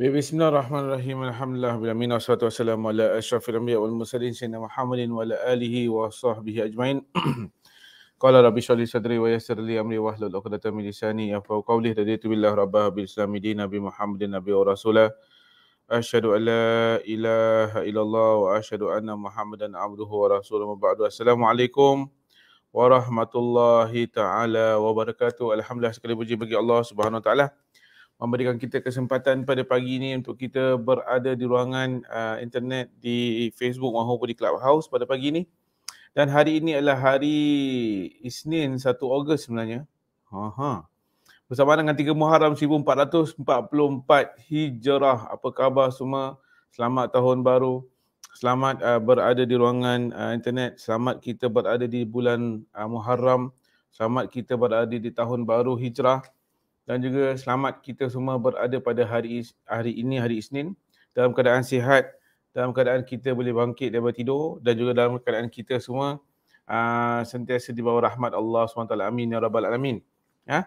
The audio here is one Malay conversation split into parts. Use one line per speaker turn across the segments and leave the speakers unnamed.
بسم الله الرحمن الرحيم الحمد لله العالمين والصلاة والسلام على أشرف الأنبياء والمرسلين سيدنا محمد وعلى آله وصحبه أجمعين قال ربي اشرح لي صدري ويسر لي امري واحلل عقدة من لساني يفقهوا قولي رضيت بالله ربا بالاسلام دينا بمحمد نبي ورسولا أشهد أن لا إله إلا الله وأشهد أن محمدا عبده ورسوله بعد السلام عليكم الله تعالى وبركاته الحمد لله sekali بجي بجي الله سبحانه وتعالى memberikan kita kesempatan pada pagi ini untuk kita berada di ruangan uh, internet di Facebook maupun di Clubhouse pada pagi ini. Dan hari ini adalah hari Isnin 1 Ogos sebenarnya. Aha. Bersama dengan 3 Muharram 1444 Hijrah. Apa khabar semua? Selamat tahun baru. Selamat uh, berada di ruangan uh, internet. Selamat kita berada di bulan uh, Muharram. Selamat kita berada di tahun baru Hijrah dan juga selamat kita semua berada pada hari hari ini hari Isnin dalam keadaan sihat dalam keadaan kita boleh bangkit daripada tidur dan juga dalam keadaan kita semua uh, sentiasa di bawah rahmat Allah SWT amin ya rabbal alamin ya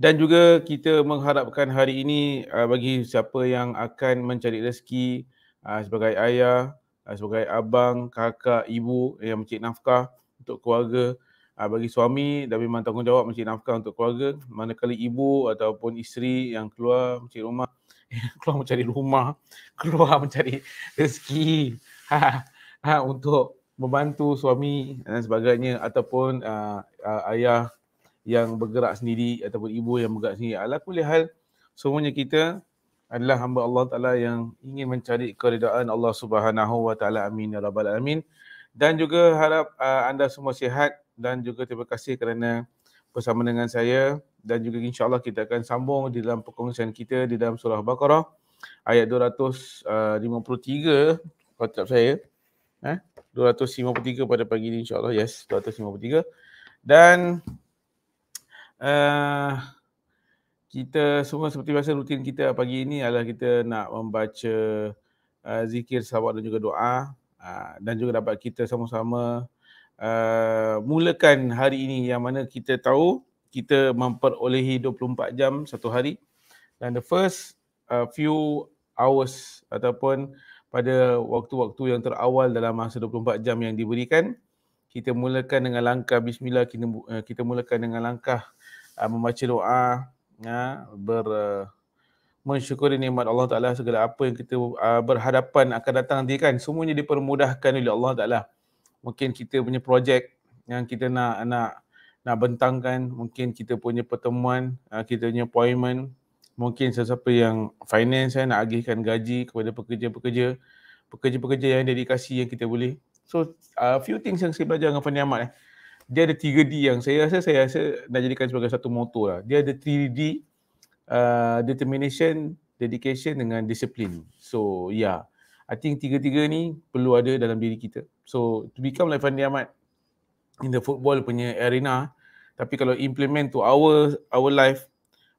dan juga kita mengharapkan hari ini uh, bagi siapa yang akan mencari rezeki uh, sebagai ayah, uh, sebagai abang, kakak, ibu yang mencari nafkah untuk keluarga uh, bagi suami dah memang tanggungjawab mencari nafkah untuk keluarga manakala ibu ataupun isteri yang keluar mencari rumah keluar mencari rumah keluar mencari rezeki ha, ha, untuk membantu suami dan sebagainya ataupun uh, uh, ayah yang bergerak sendiri ataupun ibu yang bergerak sendiri ala kulli hal semuanya kita adalah hamba Allah Taala yang ingin mencari keridaan Allah Subhanahu Wa Taala amin ya rabbal alamin dan juga harap uh, anda semua sihat dan juga terima kasih kerana bersama dengan saya dan juga insyaAllah kita akan sambung di dalam perkongsian kita di dalam surah Baqarah ayat 253 eh, kalau saya eh? 253 pada pagi ini insyaAllah yes 253 dan uh, kita semua seperti biasa rutin kita pagi ini adalah kita nak membaca uh, zikir sahabat dan juga doa uh, dan juga dapat kita sama-sama uh, mulakan hari ini yang mana kita tahu kita memperolehi 24 jam satu hari dan the first uh, few hours ataupun pada waktu-waktu yang terawal dalam masa 24 jam yang diberikan kita mulakan dengan langkah bismillah kita uh, kita mulakan dengan langkah uh, membaca doa uh, ber uh, mensyukuri nikmat Allah Taala segala apa yang kita uh, berhadapan akan datang nanti kan semuanya dipermudahkan oleh Allah Taala mungkin kita punya projek yang kita nak nak nak bentangkan mungkin kita punya pertemuan ah, kita punya appointment mungkin sesiapa yang finance saya eh, nak agihkan gaji kepada pekerja-pekerja pekerja-pekerja yang dedikasi yang kita boleh so a ah, few things yang saya belajar dengan Fandi Ahmad eh. dia ada 3D yang saya rasa saya rasa nak jadikan sebagai satu motto lah dia ada 3D uh, ah, determination dedication dengan discipline so yeah I think tiga-tiga ni perlu ada dalam diri kita So to become like Fandi Ahmad in the football punya arena tapi kalau implement to our our life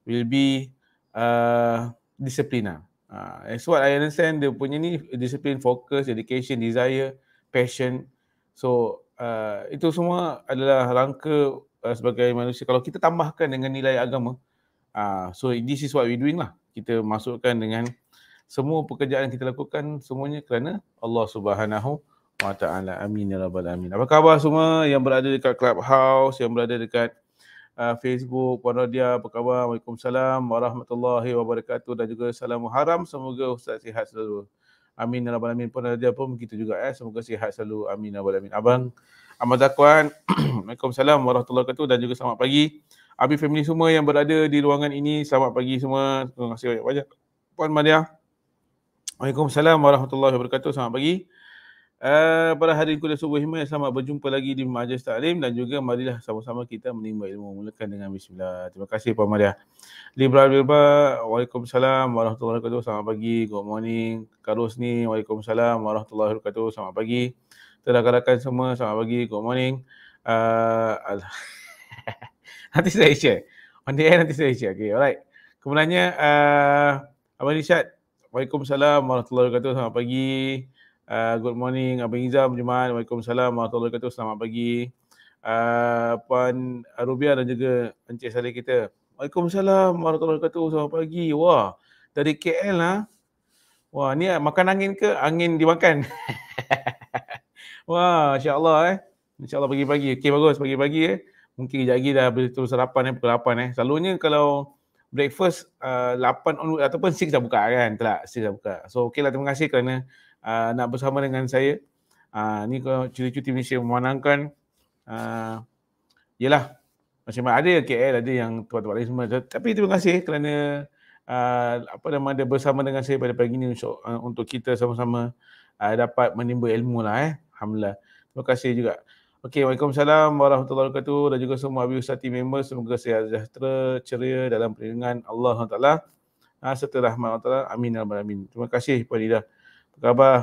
will be uh, discipline lah. Uh, as what I understand dia punya ni discipline, focus, education, desire, passion. So uh, itu semua adalah langkah uh, sebagai manusia. Kalau kita tambahkan dengan nilai agama, uh, so this is what we doing lah. Kita masukkan dengan semua pekerjaan kita lakukan semuanya kerana Allah Subhanahu Wa wa ta'ala amin ya rabbal alamin. Apa khabar semua yang berada dekat Clubhouse, yang berada dekat uh, Facebook, Puan Radia, apa khabar? Waalaikumsalam warahmatullahi wabarakatuh dan juga salam haram. Semoga Ustaz sihat selalu. Amin ya rabbal alamin. Puan Radia pun begitu juga eh. Semoga sihat selalu. Amin ya rabbal alamin. Abang Ahmad Zakwan, Waalaikumsalam warahmatullahi wabarakatuh dan juga selamat pagi. Abi family semua yang berada di ruangan ini, selamat pagi semua. Terima kasih banyak-banyak. Puan Maria, Waalaikumsalam warahmatullahi wabarakatuh. Selamat pagi. Uh, pada hari kuliah subuh himan, selamat berjumpa lagi di Majlis Taklim dan juga marilah sama-sama kita menimba ilmu mulakan dengan bismillah. Terima kasih Puan Maria. Liberal Bilba, Waalaikumsalam warahmatullahi wabarakatuh. Selamat pagi. Good morning. Karus ni, Waalaikumsalam warahmatullahi wabarakatuh. Selamat pagi. Terakarakan semua, selamat pagi. Good morning. Uh, nanti saya share. On the end, eh, nanti saya share. Okay, alright. Kemudiannya, uh, Abang Rishad, Waalaikumsalam warahmatullahi wabarakatuh. Selamat Selamat pagi. Uh, good morning Abang Izam, Jumaat. Waalaikumsalam warahmatullahi wabarakatuh. Selamat pagi. Uh, Puan Rubia dan juga Encik Saleh kita. Waalaikumsalam warahmatullahi wabarakatuh. Selamat pagi. Wah, dari KL lah. Ha? Wah, ni ah, makan angin ke? Angin dimakan. Wah, insyaAllah eh. InsyaAllah pagi-pagi. Okey, bagus. Pagi-pagi eh. Mungkin kejap lagi dah terus sarapan eh. Pukul 8 eh. Selalunya kalau breakfast uh, 8 onward ataupun 6 dah buka kan. Telak, 6 dah buka. So, okeylah. Terima kasih kerana uh, nak bersama dengan saya. Uh, ni cuti-cuti Malaysia memenangkan. Uh, yelah, macam mana ada KL, ada yang tuan-tuan lain semua. Tapi terima kasih kerana uh, apa nama ada bersama dengan saya pada pagi ini untuk, uh, untuk kita sama-sama uh, dapat menimba ilmu lah eh. Alhamdulillah. Terima kasih juga. Okay, Waalaikumsalam warahmatullahi wabarakatuh dan juga semua Habib Ustati member semoga sihat sejahtera, ceria dalam peringatan Allah SWT uh, serta rahmat Allah SWT. Amin. Alhamdulillah. Terima kasih Puan Lidah. Apa khabar?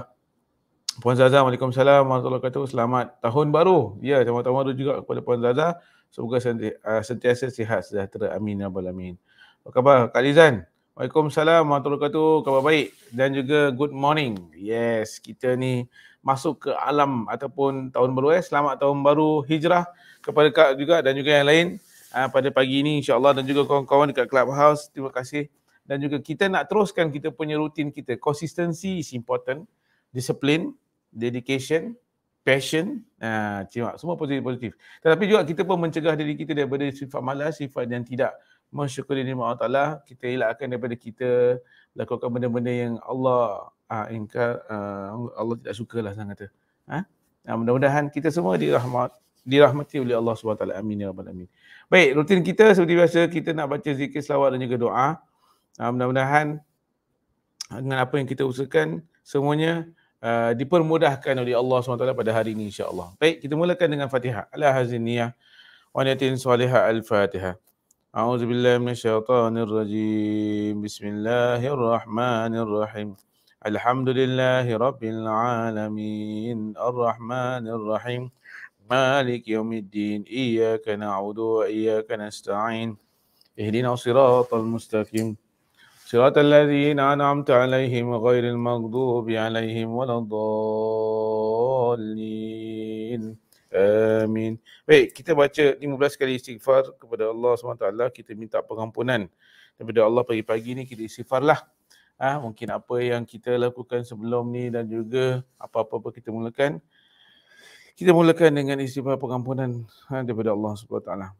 Puan Zaza, Waalaikumsalam. Wabarakatuh. Selamat tahun baru. Ya, selamat tahun baru juga kepada Puan Zaza. Semoga eh, sentiasa sihat, sejahtera. Amin. Ya Rabbal Amin. Apa khabar? Kak Lizan. Waalaikumsalam. Wabarakatuh. Khabar baik. Dan juga good morning. Yes, kita ni masuk ke alam ataupun tahun baru. Eh. Selamat tahun baru hijrah kepada Kak juga dan juga yang lain. Ah, pada pagi ini insyaAllah dan juga kawan-kawan dekat Clubhouse. Terima kasih dan juga kita nak teruskan kita punya rutin kita. Konsistensi is important. disiplin, dedication, passion, uh, semua positif-positif. Tetapi juga kita pun mencegah diri kita daripada sifat malas, sifat yang tidak mensyukuri nikmat Allah Ta'ala. Kita elakkan daripada kita lakukan benda-benda yang Allah uh, ingkar, uh, Allah tidak sukalah sangat kata. Ha? Nah, mudah-mudahan kita semua dirahmat, dirahmati oleh Allah SWT. Amin ya Rabbal Amin. Baik, rutin kita seperti biasa kita nak baca zikir selawat dan juga doa uh, mudah-mudahan dengan apa yang kita usahakan semuanya uh, dipermudahkan oleh Allah SWT pada hari ini insya-Allah. Baik, kita mulakan dengan Fatihah. Ala hazniyah wa niatin salihah al-Fatihah. A'udzu billahi minasyaitonir rajim. Bismillahirrahmanirrahim. Alhamdulillahi rabbil alamin. Arrahmanirrahim. مالك يوم الدين إياك نعبد وإياك نستعين اهدنا الصراط المستقيم صراط الذين أنعمت عليهم غير المغضوب عليهم ولا الضالين Amin. Baik, kita baca 15 kali istighfar kepada Allah SWT. Kita minta pengampunan daripada Allah pagi-pagi ni. Kita istighfar lah. ha, mungkin apa yang kita lakukan sebelum ni dan juga apa-apa pun kita mulakan. Kita mulakan dengan istighfar pengampunan ha, daripada Allah SWT.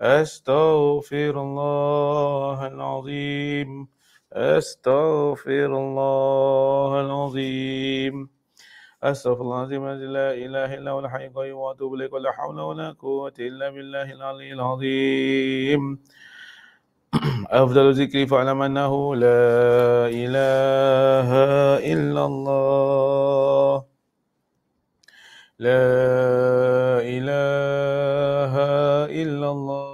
أستغفر الله العظيم أستغفر الله العظيم أستغفر الله العظيم لا إله إلا هو الحي القيوم وأتوب إليك ولا حول ولا قوة إلا بالله العلي العظيم أفضل الذكر فاعلم أنه لا إله إلا الله لا إله إلا الله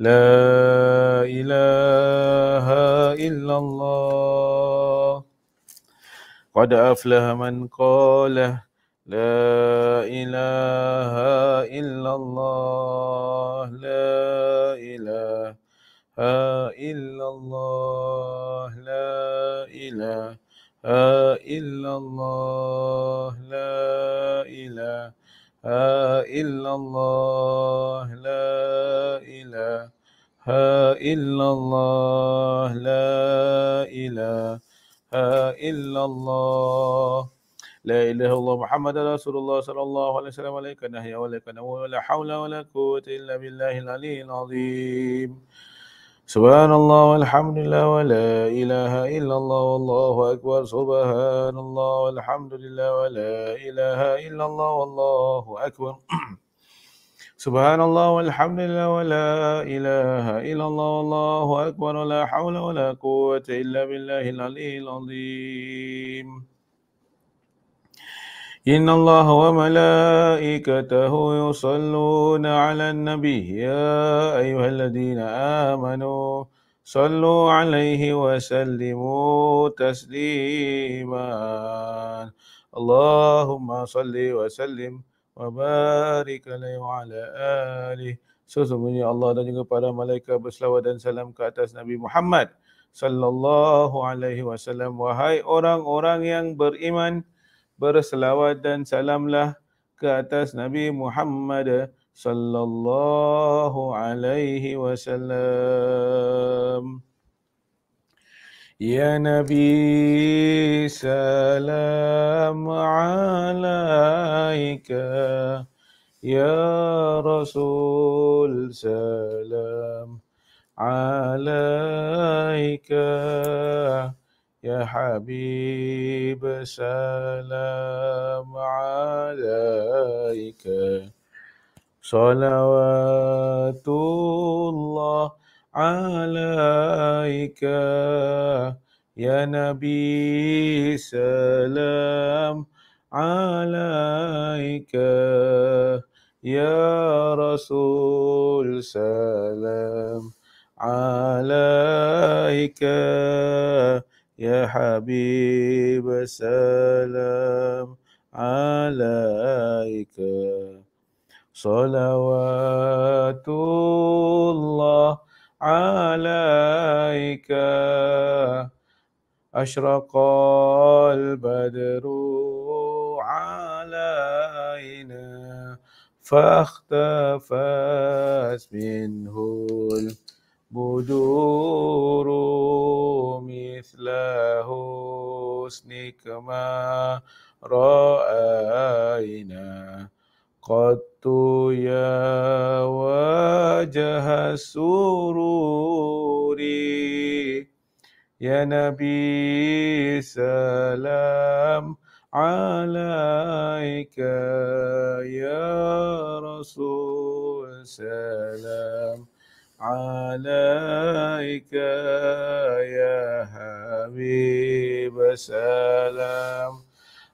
لا إله إلا الله قد أفلح من قال لا إله إلا الله لا إله إلا الله لا إله إلا الله لا إله إلا الله لا إله إلا الله لا إله إلا الله لا إله إلا الله محمد رسول الله صلى الله عليه وسلم عليك نهي ولك نوى ولا حول ولا قوة إلا بالله العلي العظيم سبحان الله والحمد لله ولا إله إلا الله والله أكبر سبحان الله والحمد لله ولا إله إلا الله والله أكبر سبحان الله والحمد لله ولا إله إلا الله والله أكبر لا حول ولا قوة إلا بالله العلي العظيم إن الله وملائكته يصلون على النبي يا أيها الذين آمنوا صلوا عليه وسلموا تسليما اللهم صل وسلم وبارك عليه وعلى آله Sesungguhnya Allah dan juga para malaikat berselawat dan salam ke atas Nabi Muhammad sallallahu alaihi wasallam wahai orang-orang yang beriman berselawat dan salamlah ke atas Nabi Muhammad sallallahu alaihi wasallam. Ya Nabi salam alaika Ya Rasul salam alaika يا حبيب سلام عليك صلوات الله عليك يا نبي سلام عليك يا رسول سلام عليك يا حبيب سلام عليك صلوات الله عليك أشرق البدر علينا فاختفت منه بدور مثل حسنك ما رأينا قد يا وجه السرور يا نبي سلام عليك يا رسول سلام عليك عليك يا حبيب سلام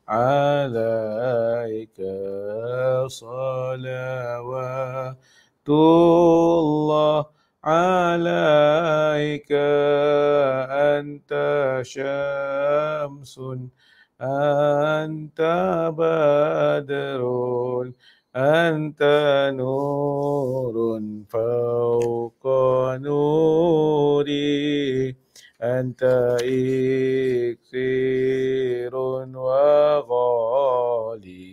عليك صلوات الله عليك أنت شمس أنت بدر أنت نور فوق نوري أنت إكسير وغالي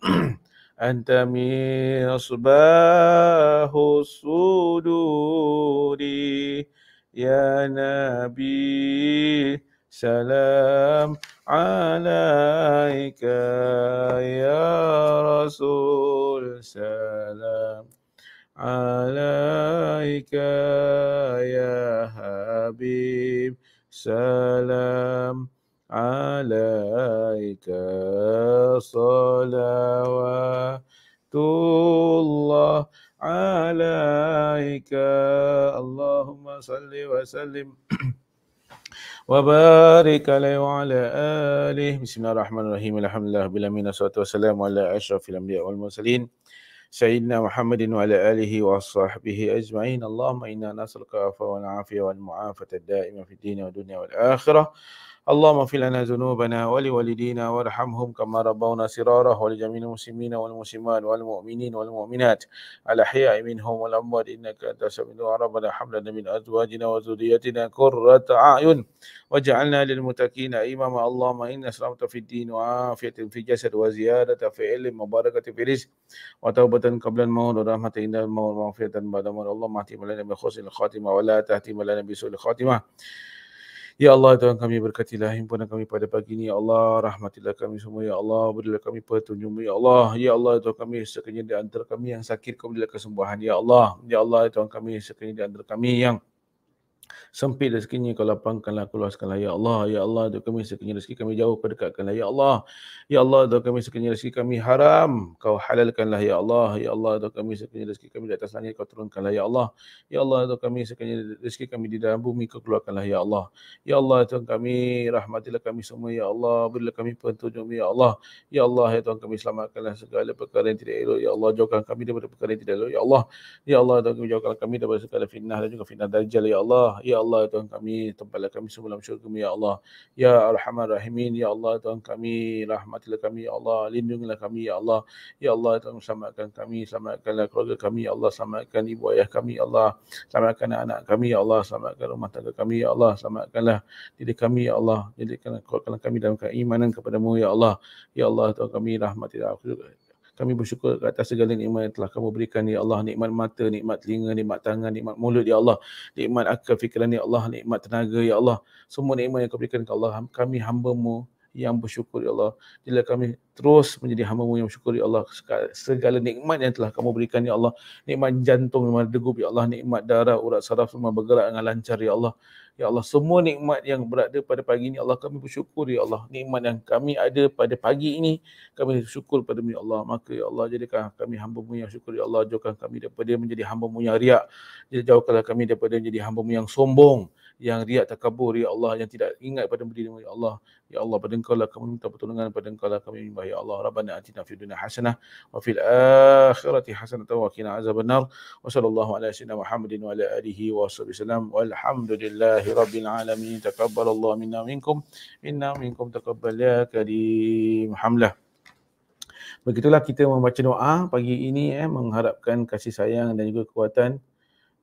أنت مصباح الصدور يا نبي سلام عليك يا رسول سلام عليك يا حبيب سلام عليك صلوات الله عليك اللهم صل وسلم وبارك له وعلى آله بسم الله الرحمن الرحيم الحمد لله بالأمين والصلاة والسلام على أشرف الأنبياء والمرسلين سيدنا محمد وعلى آله وصحبه أجمعين اللهم إنا نسألك العفو والعافية والمعافاة الدائمة في الدين والدنيا والآخرة اللهم اغفر لنا ذنوبنا ولوالدينا وارحمهم كما ربونا صغارا ولجميع المسلمين والمسلمات والمؤمنين والمؤمنات الأحياء منهم والأموات إنك أنت السميع ربنا حملنا من أزواجنا وذريتنا قرة أعين وجعلنا للمتقين إماما اللهم ان اسلمت في الدين وعافية في الجسد وزيادة في علم وبركة في رزق وتوبة قبل الموت ورحمة ان الموت وعافية بعد الموت اللهم اهتم لنا بحسن الخاتمة ولا تهتم لنا بسوء الخاتمة Ya Allah Tuhan kami berkatilah himpunan kami pada pagi ini Ya Allah rahmatilah kami semua Ya Allah berilah kami petunjukmu Ya Allah Ya Allah Tuhan kami sekiranya di antara kami yang sakit kau berilah kesembuhan Ya Allah Ya Allah Tuhan kami sekiranya di antara kami yang Sempit rezekinya kau lapangkanlah, kau luaskanlah. Ya Allah, Ya Allah, doa kami sekiranya rezeki kami jauh, perdekatkanlah. Ya Allah, Ya Allah, doa kami sekiranya rezeki kami haram, kau halalkanlah. Ya Allah, Ya Allah, doa kami sekiranya rezeki kami di atas langit, kau turunkanlah. Ya Allah, Ya Allah, doa kami sekiranya rezeki kami di dalam bumi, kau keluarkanlah. Ya Allah, Ya Allah, Tuhan kami, rahmatilah kami semua. Ya Allah, berilah kami petunjukmu. Ya Allah, Ya Allah, Ya Tuhan kami selamatkanlah segala perkara yang tidak elok. Ya Allah, jauhkan kami daripada perkara yang tidak elok. Ya Allah, Ya Allah, Tuhan kami jauhkan kami daripada segala fitnah dan juga fitnah dari Ya Allah, Allah, ya Allah ya Tuhan kami, tempatlah kami semua dalam syurga ya Allah. Ya Alhamdulillah Rahimin, ya Allah ya Tuhan kami, rahmatilah kami ya Allah, lindungilah kami ya Allah. Ya Allah ya Tuhan selamatkan kami, selamatkanlah keluarga kami ya Allah, selamatkan ibu ayah kami ya Allah, selamatkan anak kami ya Allah, selamatkan rumah tangga kami ya Allah, selamatkanlah diri kami ya Allah, jadikanlah kuatkanlah kami dalam keimanan kepadamu ya Allah. Ya Allah ya Tuhan kami, rahmatilah aku kami bersyukur ke atas segala nikmat yang telah kamu berikan ya Allah, nikmat mata, nikmat telinga, nikmat tangan, nikmat mulut ya Allah, nikmat akal fikiran ya Allah, nikmat tenaga ya Allah. Semua nikmat yang kau berikan ke Allah, kami hamba-Mu yang bersyukur ya Allah. Jadilah kami terus menjadi hamba-Mu yang bersyukur ya Allah segala nikmat yang telah kamu berikan ya Allah. Nikmat jantung nikmat berdegup ya Allah, nikmat darah urat saraf semua bergerak dengan lancar ya Allah. Ya Allah, semua nikmat yang berada pada pagi ini ya Allah kami bersyukur ya Allah. Nikmat yang kami ada pada pagi ini kami bersyukur pada ya Allah. Maka ya Allah jadikan kami hamba-Mu yang syukur ya Allah. Jauhkan kami daripada menjadi hamba-Mu yang riak. Jauhkanlah kami daripada menjadi hamba-Mu yang sombong yang riak takabur ya Allah yang tidak ingat pada dirimu ya Allah ya Allah pada engkau lah kami minta pertolongan pada engkau lah kami menyembah ya Allah rabbana atina fid dunya hasanah wa fil akhirati hasanah wa qina azabannar wa sallallahu ala sayyidina muhammadin wa ala alihi wa sahbihi wasallam walhamdulillahi rabbil alamin taqabbalallahu minna minkum minna minkum taqabbal ya karim hamlah Begitulah kita membaca doa pagi ini eh, mengharapkan kasih sayang dan juga kekuatan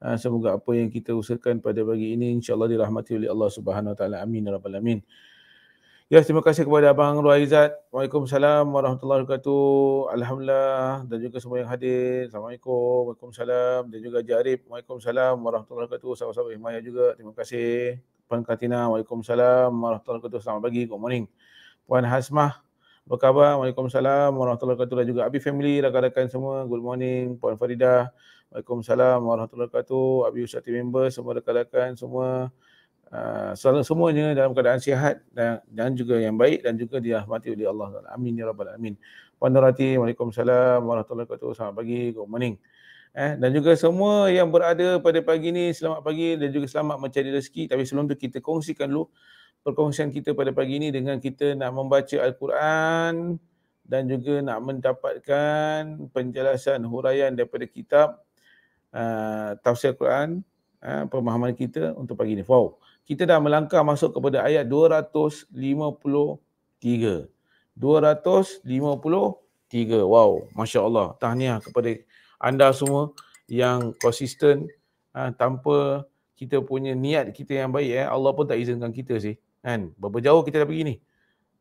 Ah, semoga apa yang kita usahakan pada pagi ini insyaallah dirahmati oleh Allah Subhanahu taala amin ya rabbal alamin Ya, terima kasih kepada Abang Nur Aizat. Waalaikumsalam warahmatullahi wabarakatuh. Alhamdulillah dan juga semua yang hadir. Assalamualaikum. Waalaikumsalam. Dan juga Jarib. Waalaikumsalam warahmatullahi wabarakatuh. Sahabat-sahabat Ismail juga. Terima kasih. Puan Katina. Waalaikumsalam warahmatullahi wabarakatuh. Selamat pagi. Good morning. Puan Hasmah. Apa khabar? Waalaikumsalam warahmatullahi wabarakatuh. Dan juga Abi Family. Rakan-rakan semua. Good morning. Puan Faridah. Waalaikumsalam warahmatullahi wabarakatuh. Abi Ustaz team member semua rekan-rekan semua uh, ah, selalu semuanya dalam keadaan sihat dan dan juga yang baik dan juga dirahmati oleh Allah Taala. Amin ya rabbal alamin. Puan Panorati, Waalaikumsalam warahmatullahi wabarakatuh. Selamat pagi, good morning. Eh, dan juga semua yang berada pada pagi ini, selamat pagi dan juga selamat mencari rezeki. Tapi sebelum tu kita kongsikan dulu perkongsian kita pada pagi ini dengan kita nak membaca al-Quran dan juga nak mendapatkan penjelasan huraian daripada kitab Ah, tafsir Quran uh, ah, pemahaman kita untuk pagi ni. Wow. Kita dah melangkah masuk kepada ayat 253. 253. Wow, masya-Allah. Tahniah kepada anda semua yang konsisten uh, tanpa kita punya niat kita yang baik eh. Allah pun tak izinkan kita sih. Kan? Berapa jauh kita dah pergi ni?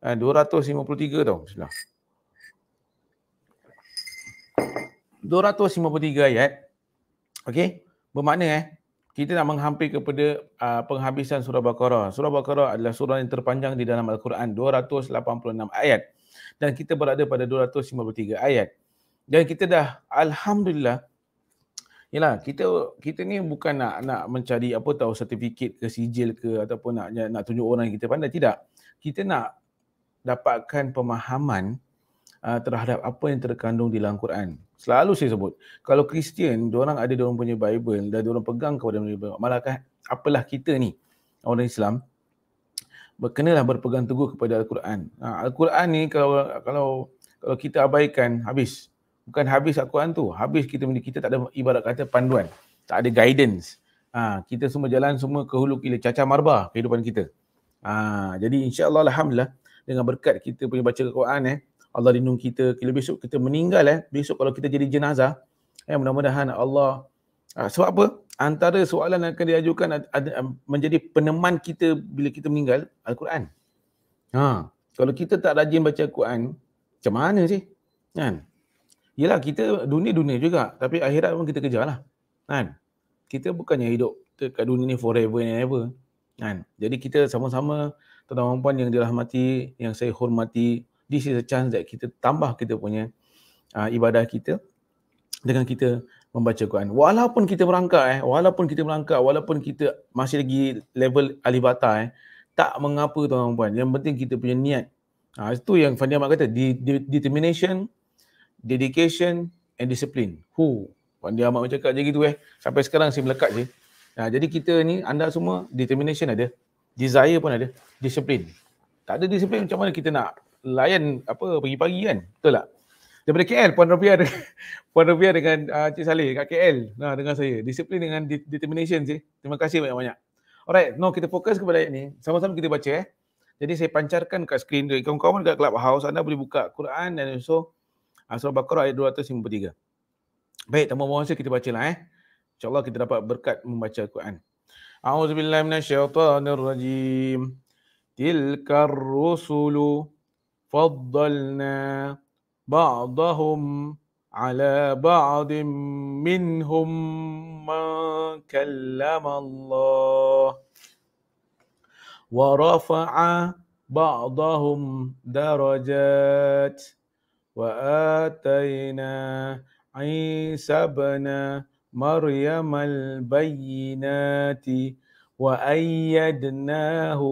Uh, 253 tau. Bismillah. 253 ayat. Okey, bermakna eh kita nak menghampir kepada uh, penghabisan surah Baqarah. Surah Baqarah adalah surah yang terpanjang di dalam Al-Quran, 286 ayat. Dan kita berada pada 253 ayat. Dan kita dah alhamdulillah Yalah, kita kita ni bukan nak nak mencari apa tahu sertifikat ke sijil ke ataupun nak nak tunjuk orang yang kita pandai tidak. Kita nak dapatkan pemahaman uh, terhadap apa yang terkandung di dalam Quran. Selalu saya sebut, kalau Kristian, orang ada orang punya Bible dan orang pegang kepada Bible, malakah apalah kita ni, orang Islam, berkenalah berpegang teguh kepada Al-Quran. Uh, Al-Quran ni kalau kalau kalau kita abaikan, habis. Bukan habis Al-Quran tu, habis kita kita tak ada ibarat kata panduan, tak ada guidance. Ha, kita semua jalan semua ke hulu kila cacah marbah kehidupan kita. Ha, jadi insyaallah alhamdulillah dengan berkat kita punya baca Al-Quran eh Allah lindung kita. Kalau besok kita meninggal eh, besok kalau kita jadi jenazah, eh mudah-mudahan Allah uh, sebab apa? Antara soalan yang akan diajukan ada uh, ah, menjadi peneman kita bila kita meninggal Al-Quran. Ha, kalau kita tak rajin baca Al-Quran, macam mana sih? Kan? Yalah kita dunia-dunia juga, tapi akhirat pun kita kejarlah. Kan? Kita bukannya hidup dekat dunia ni forever and ever. Kan? Jadi kita sama-sama tuan-tuan yang dirahmati, yang saya hormati, this is a chance that kita tambah kita punya uh, ibadah kita dengan kita membaca Quran. Walaupun kita merangkak eh, walaupun kita merangkak, walaupun kita masih lagi level alibata eh, tak mengapa tuan-tuan. Yang penting kita punya niat. ha, itu yang Fandi Ahmad kata, de- de- determination, dedication and discipline. Hu, Fandi Ahmad cakap je gitu eh. Sampai sekarang saya melekat je. Ha, jadi kita ni anda semua determination ada, desire pun ada, discipline. Tak ada discipline macam mana kita nak layan apa pagi-pagi kan betul tak daripada KL puan Rupiah puan Rupiah dengan uh, Cik Saleh kat KL nah dengan saya disiplin dengan de- determination sih terima kasih banyak-banyak alright no kita fokus kepada ayat ni sama-sama kita baca eh jadi saya pancarkan kat skrin dia kawan-kawan dekat clubhouse anda boleh buka Quran dan also ah, surah baqarah ayat 253 baik tambah mohon saya kita bacalah eh insyaallah kita dapat berkat membaca Quran A'udzu billahi minasyaitonir rajim Tilkar rusulu فضلنا بعضهم على بعض منهم من كلم الله ورفع بعضهم درجات واتينا عيسى ابن مريم البينات وايدناه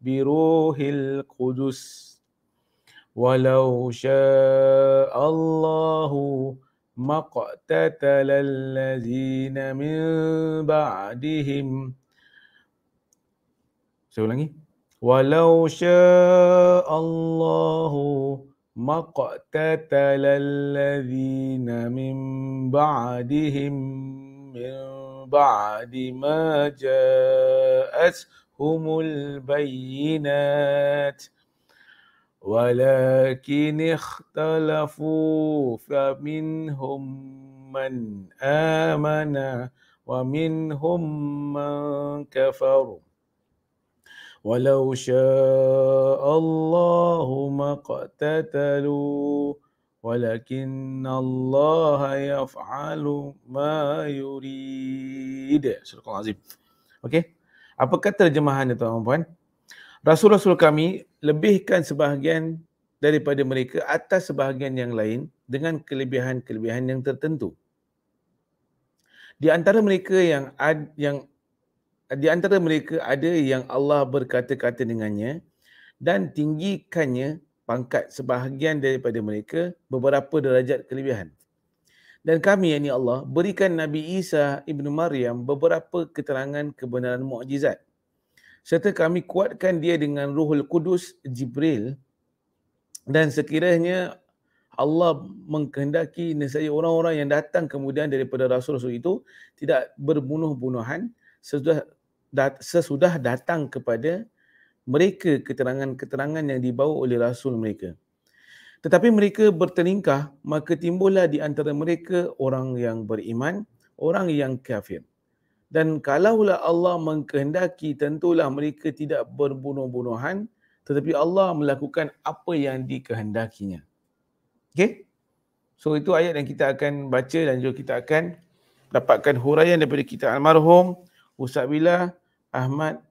بروح القدس ولو شاء الله ما اقتتل الذين من بعدهم ولو شاء الله ما مقتتل الذين من بعدهم من بعد ما جاءتهم البينات ولكن اختلفوا فمنهم من آمن ومنهم من كفر ولو شاء الله ما اقتتلوا ولكن الله يفعل ما يريد. Surah Al-Azim. Okay. Apakah terjemahannya tuan-tuan puan? -tuan? rasul-rasul kami lebihkan sebahagian daripada mereka atas sebahagian yang lain dengan kelebihan-kelebihan yang tertentu. Di antara mereka yang ad, yang di antara mereka ada yang Allah berkata-kata dengannya dan tinggikannya pangkat sebahagian daripada mereka beberapa derajat kelebihan. Dan kami, yakni Allah, berikan Nabi Isa ibnu Maryam beberapa keterangan kebenaran mukjizat serta kami kuatkan dia dengan Ruhul Kudus Jibril dan sekiranya Allah mengkehendaki nescaya orang-orang yang datang kemudian daripada rasul-rasul itu tidak berbunuh-bunuhan sesudah dat, sesudah datang kepada mereka keterangan-keterangan yang dibawa oleh rasul mereka tetapi mereka berteringkah maka timbullah di antara mereka orang yang beriman orang yang kafir dan kalaulah Allah mengkehendaki tentulah mereka tidak berbunuh-bunuhan tetapi Allah melakukan apa yang dikehendakinya. Okay, So itu ayat yang kita akan baca dan juga kita akan dapatkan huraian daripada kita almarhum Ustaz Bila Ahmad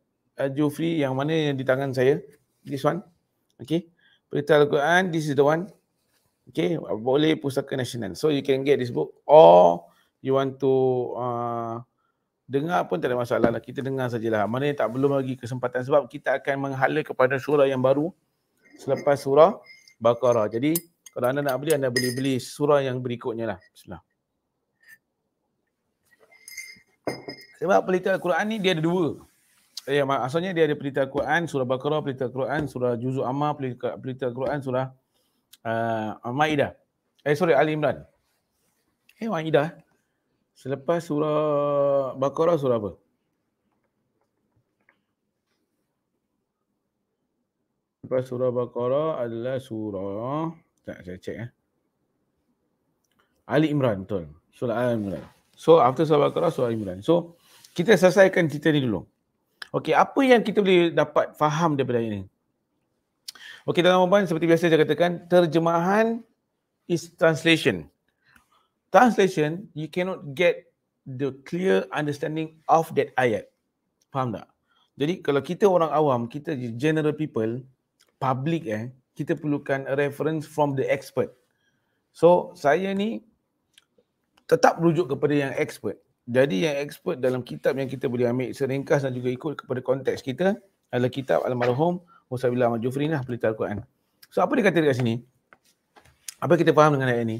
Jufri yang mana yang di tangan saya. This one. okay. Berita Al-Quran, this is the one. okay. boleh Pusaka Nasional. So you can get this book or you want to uh, Dengar pun tak ada masalah lah. Kita dengar sajalah. Mana yang tak belum lagi kesempatan sebab kita akan menghala kepada surah yang baru selepas surah Bakara. Jadi kalau anda nak beli, anda beli-beli surah yang berikutnya lah. Bismillah. Sebab pelita Al-Quran ni dia ada dua. Ya, eh, dia ada pelita Al-Quran, surah Bakara, pelita Al-Quran, surah Juzul Ammar, pelita, Al-Quran, surah uh, eh, eh, Ma'idah. Eh, sorry, Al-Imran. Eh, Ma'idah. Selepas surah Baqarah surah apa? Selepas surah Baqarah adalah surah tak saya cek eh. Ali Imran betul. Surah Ali Imran. So after surah Baqarah surah Ali Imran. So kita selesaikan cerita ni dulu. Okey, apa yang kita boleh dapat faham daripada ini? Okey, dalam apa seperti biasa saya katakan terjemahan is translation translation, you cannot get the clear understanding of that ayat. Faham tak? Jadi kalau kita orang awam, kita general people, public eh, kita perlukan reference from the expert. So saya ni tetap rujuk kepada yang expert. Jadi yang expert dalam kitab yang kita boleh ambil seringkas dan juga ikut kepada konteks kita adalah kitab Al-Marhum Musabila Ahmad Jufri lah, Al-Quran. So apa dia kata dekat sini? Apa kita faham dengan ayat ini?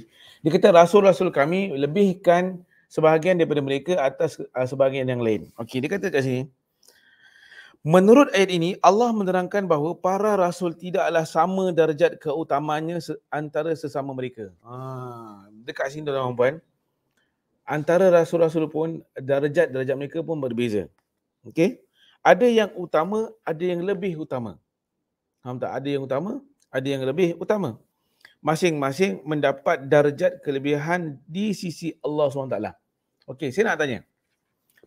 Dia kata rasul-rasul kami lebihkan sebahagian daripada mereka atas uh, sebahagian yang lain. Okey, dia kata kat sini. Menurut ayat ini, Allah menerangkan bahawa para rasul tidaklah sama darjat keutamanya antara sesama mereka. Ha, dekat sini tuan puan. Antara rasul-rasul pun darjat-darjat mereka pun berbeza. Okey. Ada yang utama, ada yang lebih utama. Faham tak? Ada yang utama, ada yang lebih utama masing-masing mendapat darjat kelebihan di sisi Allah SWT. Okey, saya nak tanya.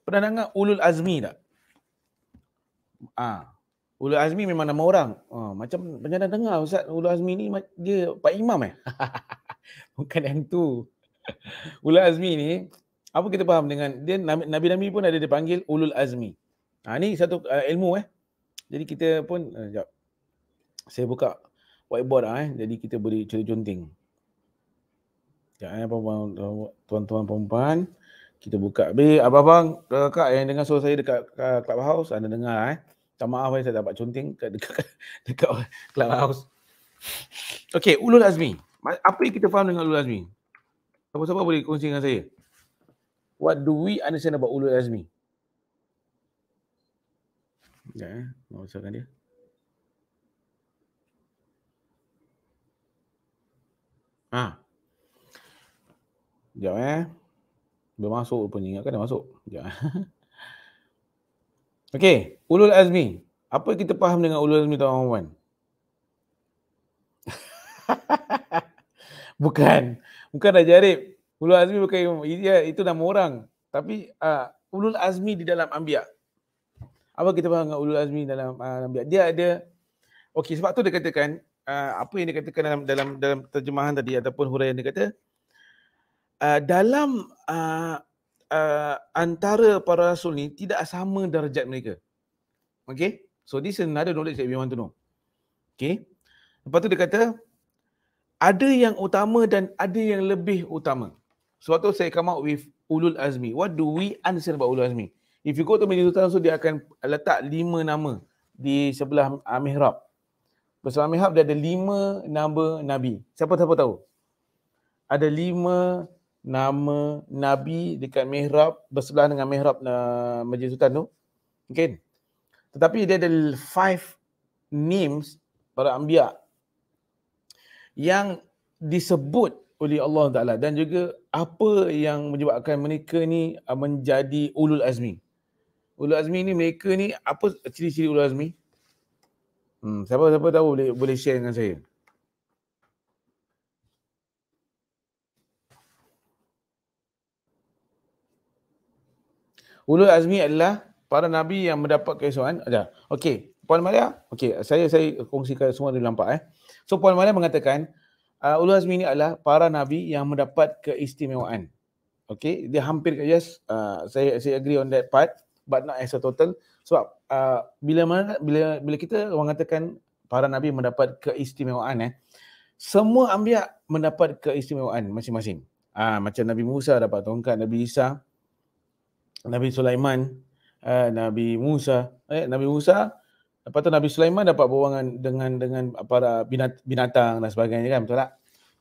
Pernah dengar Ulul Azmi tak? Ah, ha, Ulul Azmi memang nama orang. Ha, macam pernah dengar Ustaz Ulul Azmi ni dia Pak Imam eh? Bukan yang tu. Ulul Azmi ni, apa kita faham dengan dia Nabi-Nabi pun ada dipanggil Ulul Azmi. Ah, ha, ni satu uh, ilmu eh. Jadi kita pun, uh, ah, sekejap. Saya buka whiteboard lah eh. Jadi kita boleh cari conteng. Sekejap eh, tuan-tuan perempuan. Kita buka. Bagi abang-abang, kakak yang dengar suara saya dekat clubhouse, anda dengar eh. Tak maaf eh, saya tak dapat conteng dekat, dekat, dekat clubhouse. Okay, Ulul Azmi. Apa yang kita faham dengan Ulul Azmi? Siapa-siapa boleh kongsi dengan saya? What do we understand about Ulul Azmi? Ya, eh, nak usahakan dia. Ha. Sekejap eh. Dia masuk rupanya. Ingatkan dia masuk. Sekejap. Eh. Okey. Ulul Azmi. Apa kita faham dengan Ulul Azmi tuan puan Bukan. Bukan dah jarib. Ulul Azmi bukan dia, itu nama orang. Tapi uh, Ulul Azmi di dalam Ambiak. Apa kita faham dengan Ulul Azmi dalam uh, Ambiak? Dia ada Okey, sebab tu dia katakan Uh, apa yang dikatakan dalam dalam dalam terjemahan tadi ataupun huraian dia kata uh, dalam uh, uh, antara para rasul ni tidak sama darjat mereka. Okay? So this is another knowledge that we want to know. Okay? Lepas tu dia kata ada yang utama dan ada yang lebih utama. Sebab so, tu saya come out with Ulul Azmi. What do we answer about Ulul Azmi? If you go to Majlis Sultan so dia akan letak lima nama di sebelah uh, mihrab. Bersama Mihab dia ada lima nama Nabi. Siapa-siapa tahu? Ada lima nama Nabi dekat mihrab bersebelahan dengan mihrab uh, Majlis Sultan tu. Mungkin. Tetapi dia ada five names para Ambiya yang disebut oleh Allah Ta'ala dan juga apa yang menyebabkan mereka ni menjadi ulul azmi. Ulul azmi ni mereka ni apa ciri-ciri ulul azmi? Hmm, siapa-siapa tahu boleh boleh share dengan saya. Ulul Azmi adalah para nabi yang mendapat keesokan. Ada. Okey, Puan Maria. Okey, saya saya kongsikan semua dalam nampak eh. So Puan Maria mengatakan uh, Ulul Azmi ini adalah para nabi yang mendapat keistimewaan. Okay, dia hampir yes, uh, saya saya agree on that part but not as a total sebab uh, bila mana bila bila kita mengatakan para nabi mendapat keistimewaan eh semua anbiya mendapat keistimewaan masing-masing ah uh, macam nabi Musa dapat tongkat nabi Isa nabi Sulaiman uh, nabi Musa eh nabi Musa lepas tu nabi Sulaiman dapat berhubungan dengan dengan para binat, binatang dan sebagainya kan betul tak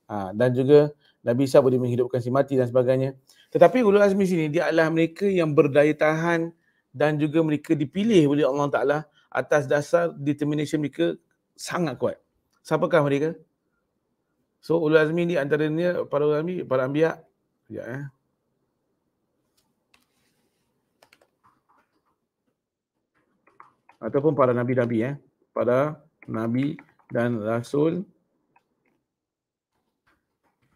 uh, dan juga nabi Isa boleh menghidupkan si mati dan sebagainya tetapi ulul azmi sini dia adalah mereka yang berdaya tahan dan juga mereka dipilih oleh Allah Ta'ala atas dasar determination mereka sangat kuat. Siapakah mereka? So, Ulul Azmi ni antaranya para Ulul Azmi, para Ambiak. Sekejap ya, eh. Ataupun para Nabi-Nabi eh. Para Nabi dan Rasul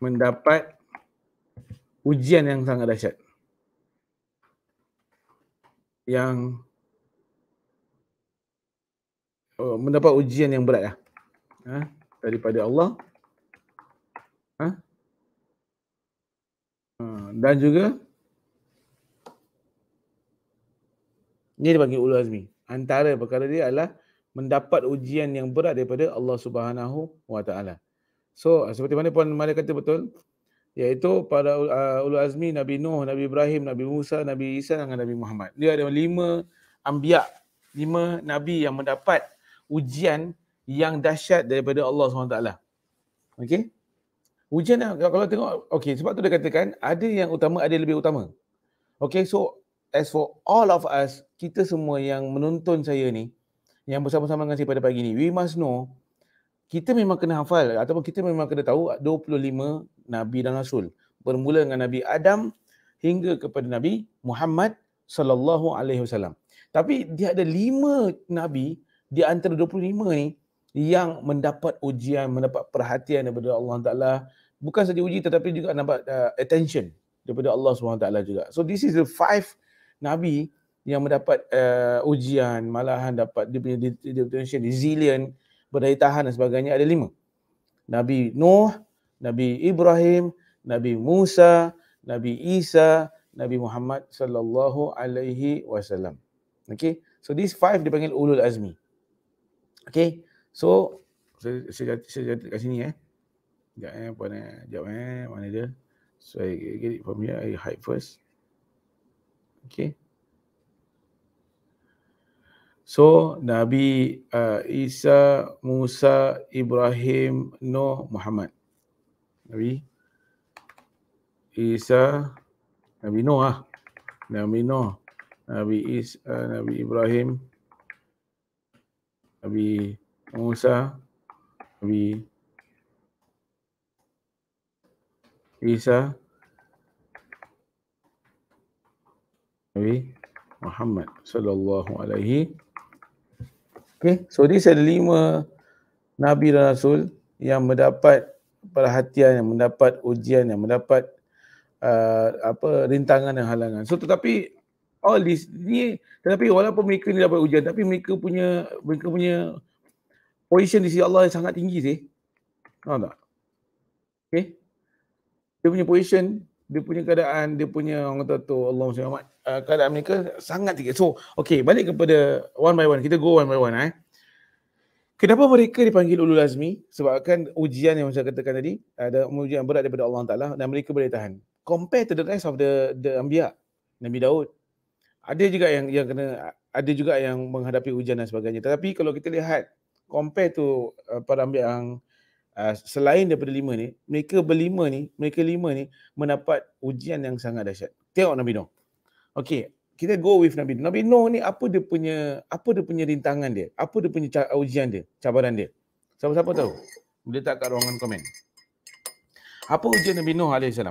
mendapat ujian yang sangat dahsyat yang uh, mendapat ujian yang berat lah. Ha? Daripada Allah. Ha? Uh, dan juga ini dia panggil Ulu Azmi. Antara perkara dia adalah mendapat ujian yang berat daripada Allah Subhanahu wa taala. So, seperti mana puan Malik kata betul, iaitu para uh, ulul azmi Nabi Nuh, Nabi Ibrahim, Nabi Musa, Nabi Isa dan Nabi Muhammad. Dia ada lima anbiya, lima nabi yang mendapat ujian yang dahsyat daripada Allah SWT. Okay, Ujian kalau tengok Okay, sebab tu dia katakan ada yang utama ada yang lebih utama. Okay, so as for all of us kita semua yang menonton saya ni yang bersama-sama dengan saya pada pagi ni we must know kita memang kena hafal ataupun kita memang kena tahu 25 nabi dan rasul bermula dengan nabi Adam hingga kepada nabi Muhammad sallallahu alaihi wasallam tapi dia ada lima nabi di antara 25 ni yang mendapat ujian mendapat perhatian daripada Allah Taala bukan saja uji tetapi juga dapat uh, attention daripada Allah Subhanahu taala juga so this is the five nabi yang mendapat uh, ujian malahan dapat dia punya attention resilient berdaya tahan dan sebagainya ada lima Nabi Nuh, Nabi Ibrahim, Nabi Musa, Nabi Isa, Nabi Muhammad sallallahu alaihi wasallam. Okay, so these five dipanggil ulul azmi. Okay, so saya saya saya jatuh kat sini eh. Sekejap eh, apa ni? jawab eh, mana dia? So, I get it from here, I hide first. Okay. So, Nabi uh, Isa, Musa, Ibrahim, Nuh, Muhammad. Nabi Isa, Nabi Noah, lah. Nabi Noah, Nabi Isa, eh, Nabi Ibrahim, Nabi Musa, Nabi Isa, Nabi Muhammad sallallahu alaihi. Okay, so ini ada lima Nabi dan Rasul yang mendapat perhatian yang mendapat ujian yang mendapat uh, apa rintangan dan halangan. So tetapi all this ni tetapi walaupun mereka ni dapat ujian tapi mereka punya mereka punya position di sisi Allah yang sangat tinggi sih. Tahu tak? Okay. Dia punya position, dia punya keadaan, dia punya orang kata tu Allah SWT uh, keadaan mereka sangat tinggi. So okey, balik kepada one by one. Kita go one by one eh. Kenapa mereka dipanggil ulul azmi? Sebabkan ujian yang saya katakan tadi ada ujian berat daripada Allah Taala dan mereka boleh tahan. Compare to the rest of the the anbiya, Nabi Daud. Ada juga yang yang kena ada juga yang menghadapi ujian dan sebagainya. Tetapi kalau kita lihat compare to uh, para anbiya yang uh, selain daripada lima ni, mereka berlima ni, mereka lima ni mendapat ujian yang sangat dahsyat. Tengok Nabi Daud. Okey, kita go with Nabi Nabi Nuh ni apa dia punya apa dia punya rintangan dia? Apa dia punya uh, ujian dia? Cabaran dia? Siapa-siapa tahu? Boleh letak kat ruangan komen. Apa ujian Nabi Nuh AS?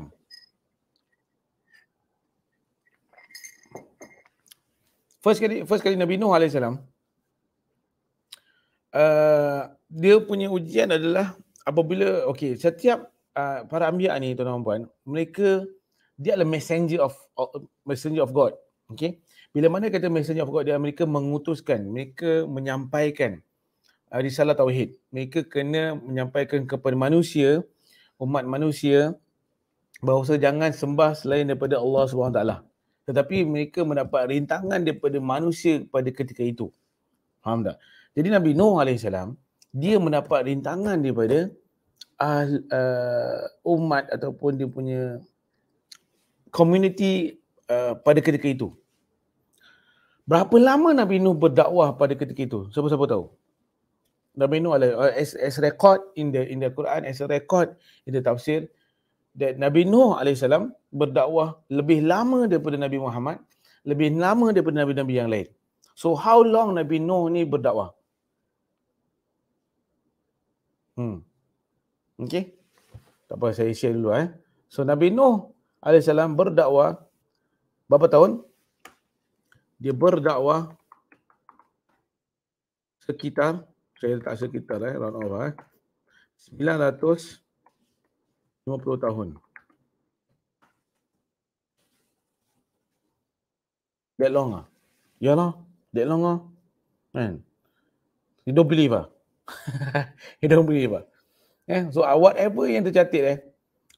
First kali first kali Nabi Nuh AS uh, dia punya ujian adalah apabila okey setiap uh, para ambiak ni tuan-tuan puan mereka dia adalah messenger of messenger of God Okey. Bila mana kata Messenger of God di Amerika mengutuskan, mereka menyampaikan uh, risalah tauhid. Mereka kena menyampaikan kepada manusia, umat manusia bahawa jangan sembah selain daripada Allah SWT. Tetapi mereka mendapat rintangan daripada manusia pada ketika itu. Faham tak? Jadi Nabi Nuh AS, dia mendapat rintangan daripada ahl, uh, umat ataupun dia punya community uh, pada ketika itu. Berapa lama Nabi Nuh berdakwah pada ketika itu? Siapa-siapa tahu? Nabi Nuh adalah uh, as, as record in the in the Quran, as record in the tafsir that Nabi Nuh AS berdakwah lebih lama daripada Nabi Muhammad, lebih lama daripada Nabi-Nabi yang lain. So how long Nabi Nuh ni berdakwah? Hmm. Okay. Tak apa, saya share dulu eh. So Nabi Nuh AS berdakwah berapa tahun? dia berdakwah sekitar saya letak sekitar eh round over eh 950 tahun that long ah yalah that long ah kan you don't believe ah you don't believe ah eh so ah, whatever yang tercatat eh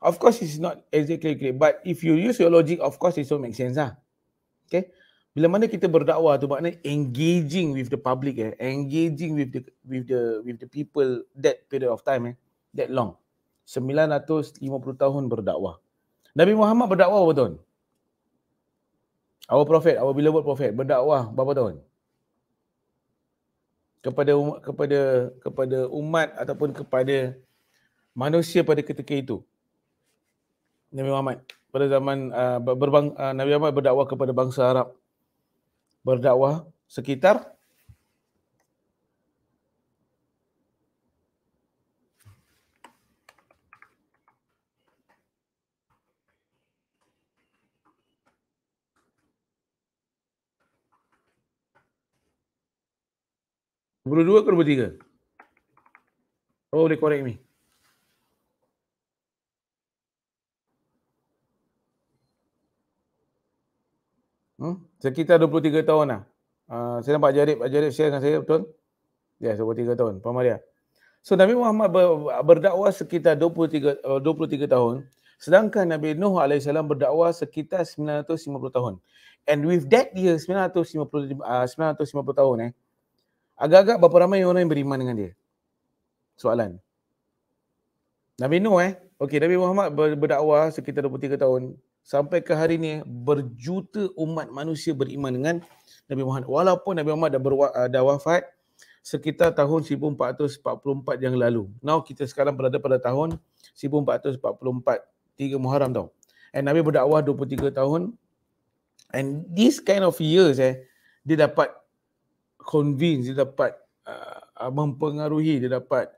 of course it's not exactly clear but if you use your logic of course it still make sense ah okay bila mana kita berdakwah tu maknanya engaging with the public eh engaging with the with the with the people that period of time eh that long 950 tahun berdakwah Nabi Muhammad berdakwah berapa tahun Our prophet our beloved prophet berdakwah berapa tahun kepada um, kepada kepada umat ataupun kepada manusia pada ketika itu Nabi Muhammad pada zaman uh, berbang uh, Nabi Muhammad berdakwah kepada bangsa Arab berdakwah sekitar Berdua ke dua tiga? Oh, boleh correct me. Hmm? Sekitar 23 tahun lah. Uh, saya nampak Jarib, Jarib share dengan saya betul? Ya, yes, 23 tahun. Puan Maria. So Nabi Muhammad ber, berdakwah sekitar 23 23 uh, tahun sedangkan Nabi Nuh AS berdakwah sekitar 950 tahun. And with that year 950 uh, 950 tahun eh agak-agak berapa ramai orang yang beriman dengan dia? Soalan. Nabi Nuh eh. Okay, Nabi Muhammad berdakwah sekitar 23 tahun sampai ke hari ini berjuta umat manusia beriman dengan Nabi Muhammad. Walaupun Nabi Muhammad dah, berwa, ah, dah wafat sekitar tahun 1444 yang lalu. Now kita sekarang berada pada tahun 1444, 3 Muharram tau. And Nabi berdakwah 23 tahun. And this kind of years eh, dia dapat convince, dia dapat uh, mempengaruhi, dia dapat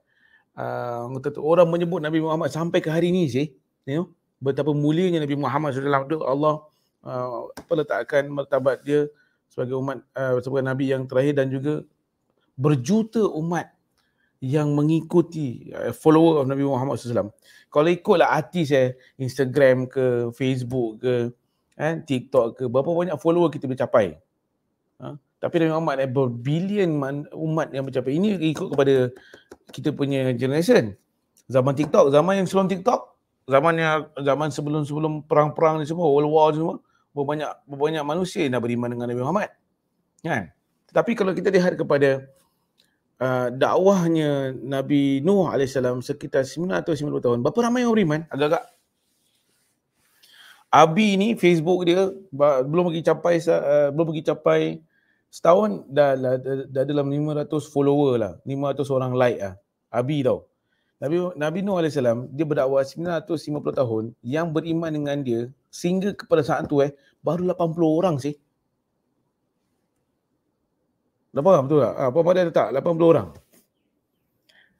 uh, orang menyebut Nabi Muhammad sampai ke hari ni sih. You know? betapa mulianya Nabi Muhammad SAW Allah uh, peletakkan martabat dia sebagai umat uh, sebagai nabi yang terakhir dan juga berjuta umat yang mengikuti uh, follower of Nabi Muhammad SAW. Kalau ikutlah artis eh, Instagram ke Facebook ke eh, TikTok ke berapa banyak follower kita boleh capai. Huh? Ha? Tapi Nabi Muhammad eh, berbilion umat yang mencapai. Ini ikut kepada kita punya generation. Zaman TikTok, zaman yang sebelum TikTok, zaman yang zaman sebelum-sebelum perang-perang ni semua, world war semua, berbanyak berbanyak manusia yang dah beriman dengan Nabi Muhammad. Kan? Tetapi kalau kita lihat kepada uh, dakwahnya Nabi Nuh AS sekitar 990 tahun, berapa ramai yang beriman? Agak-agak. Abi ni Facebook dia belum lagi capai uh, belum lagi capai setahun dah, dah, dah, dah dalam 500 follower lah. 500 orang like lah. Abi tau. Nabi Nabi Nuh alaihi dia berdakwah 950 tahun yang beriman dengan dia sehingga kepada saat tu eh baru 80 orang sih. Dapat orang betul tak? Ha, ah, apa ada tak? 80 orang.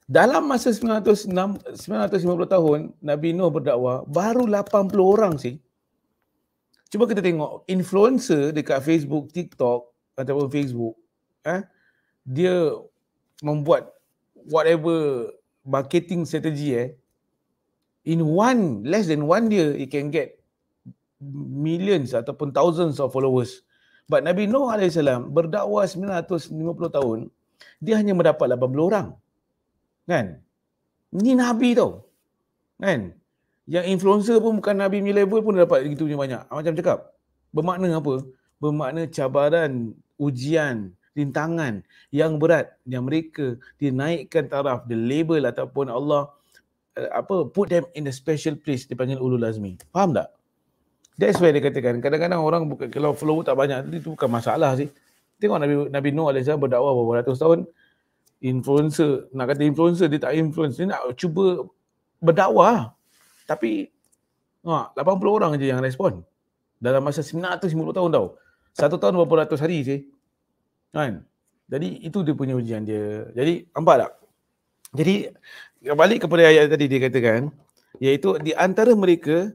Dalam masa 906, 950 tahun Nabi Nuh berdakwah baru 80 orang sih. Cuba kita tengok influencer dekat Facebook, TikTok ataupun Facebook eh dia membuat whatever marketing strategy eh in one less than one year you can get millions ataupun thousands of followers but Nabi Nuh salam berdakwah 950 tahun dia hanya mendapat 80 orang kan ni Nabi tau kan yang influencer pun bukan Nabi punya level pun dapat gitu punya banyak ah, macam cakap bermakna apa bermakna cabaran ujian rintangan yang berat yang mereka dinaikkan taraf the label ataupun Allah eh, apa put them in a special place dipanggil ulul azmi faham tak that's why dia katakan kadang-kadang orang bukan kalau follow tak banyak itu bukan masalah sih tengok Nabi Nabi Nuh alaihi salam berdakwah beberapa ratus tahun influencer nak kata influencer dia tak influence dia nak cuba berdakwah tapi ha 80 orang aja yang respon dalam masa 950 tahun tau satu tahun berapa ratus hari sih Kan? Jadi itu dia punya ujian dia. Jadi nampak tak? Jadi balik kepada ayat tadi dia katakan iaitu di antara mereka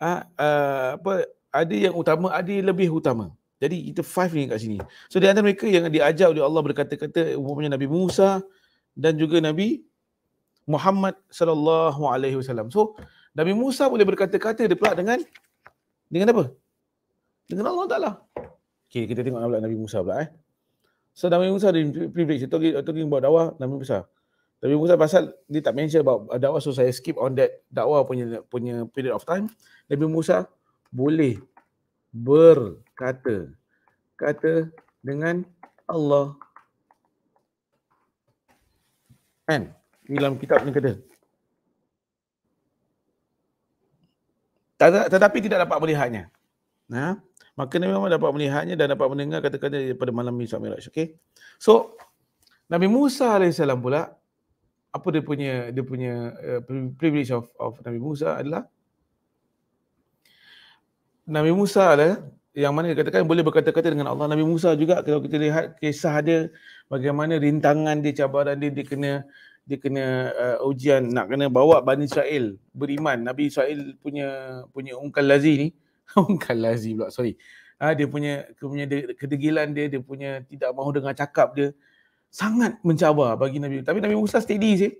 ha, uh, apa ada yang utama, ada yang lebih utama. Jadi itu five ni kat sini. So di antara mereka yang diajar oleh Allah berkata-kata umumnya Nabi Musa dan juga Nabi Muhammad sallallahu alaihi wasallam. So Nabi Musa boleh berkata-kata dia pula dengan dengan apa? Dengan Allah Taala. Okey, kita tengok pula Nabi Musa pula eh. So Nabi Musa ada privilege. Dia talking, talking about dakwah Nabi Musa. Tapi Musa pasal dia tak mention about uh, dakwah. So saya skip on that dakwah punya punya period of time. Nabi Musa boleh berkata. Kata dengan Allah. Kan? Ni dalam kitab ni kata. Tetapi tidak dapat melihatnya. Nah. Ha? maka Nabi Muhammad dapat melihatnya dan dapat mendengar kata-kata daripada malam Isra Miraj. Okey. So Nabi Musa AS pula apa dia punya dia punya uh, privilege of of Nabi Musa adalah Nabi Musa adalah yang mana dikatakan boleh berkata-kata dengan Allah. Nabi Musa juga kalau kita lihat kisah dia bagaimana rintangan dia, cabaran dia, dia kena dia kena uh, ujian nak kena bawa Bani Israel beriman. Nabi Israel punya punya ungkal lazi ni bukan lazim pula sorry ha, dia punya dia punya kedegilan dia dia punya tidak mahu dengar cakap dia sangat mencabar bagi Nabi tapi Nabi Musa steady sih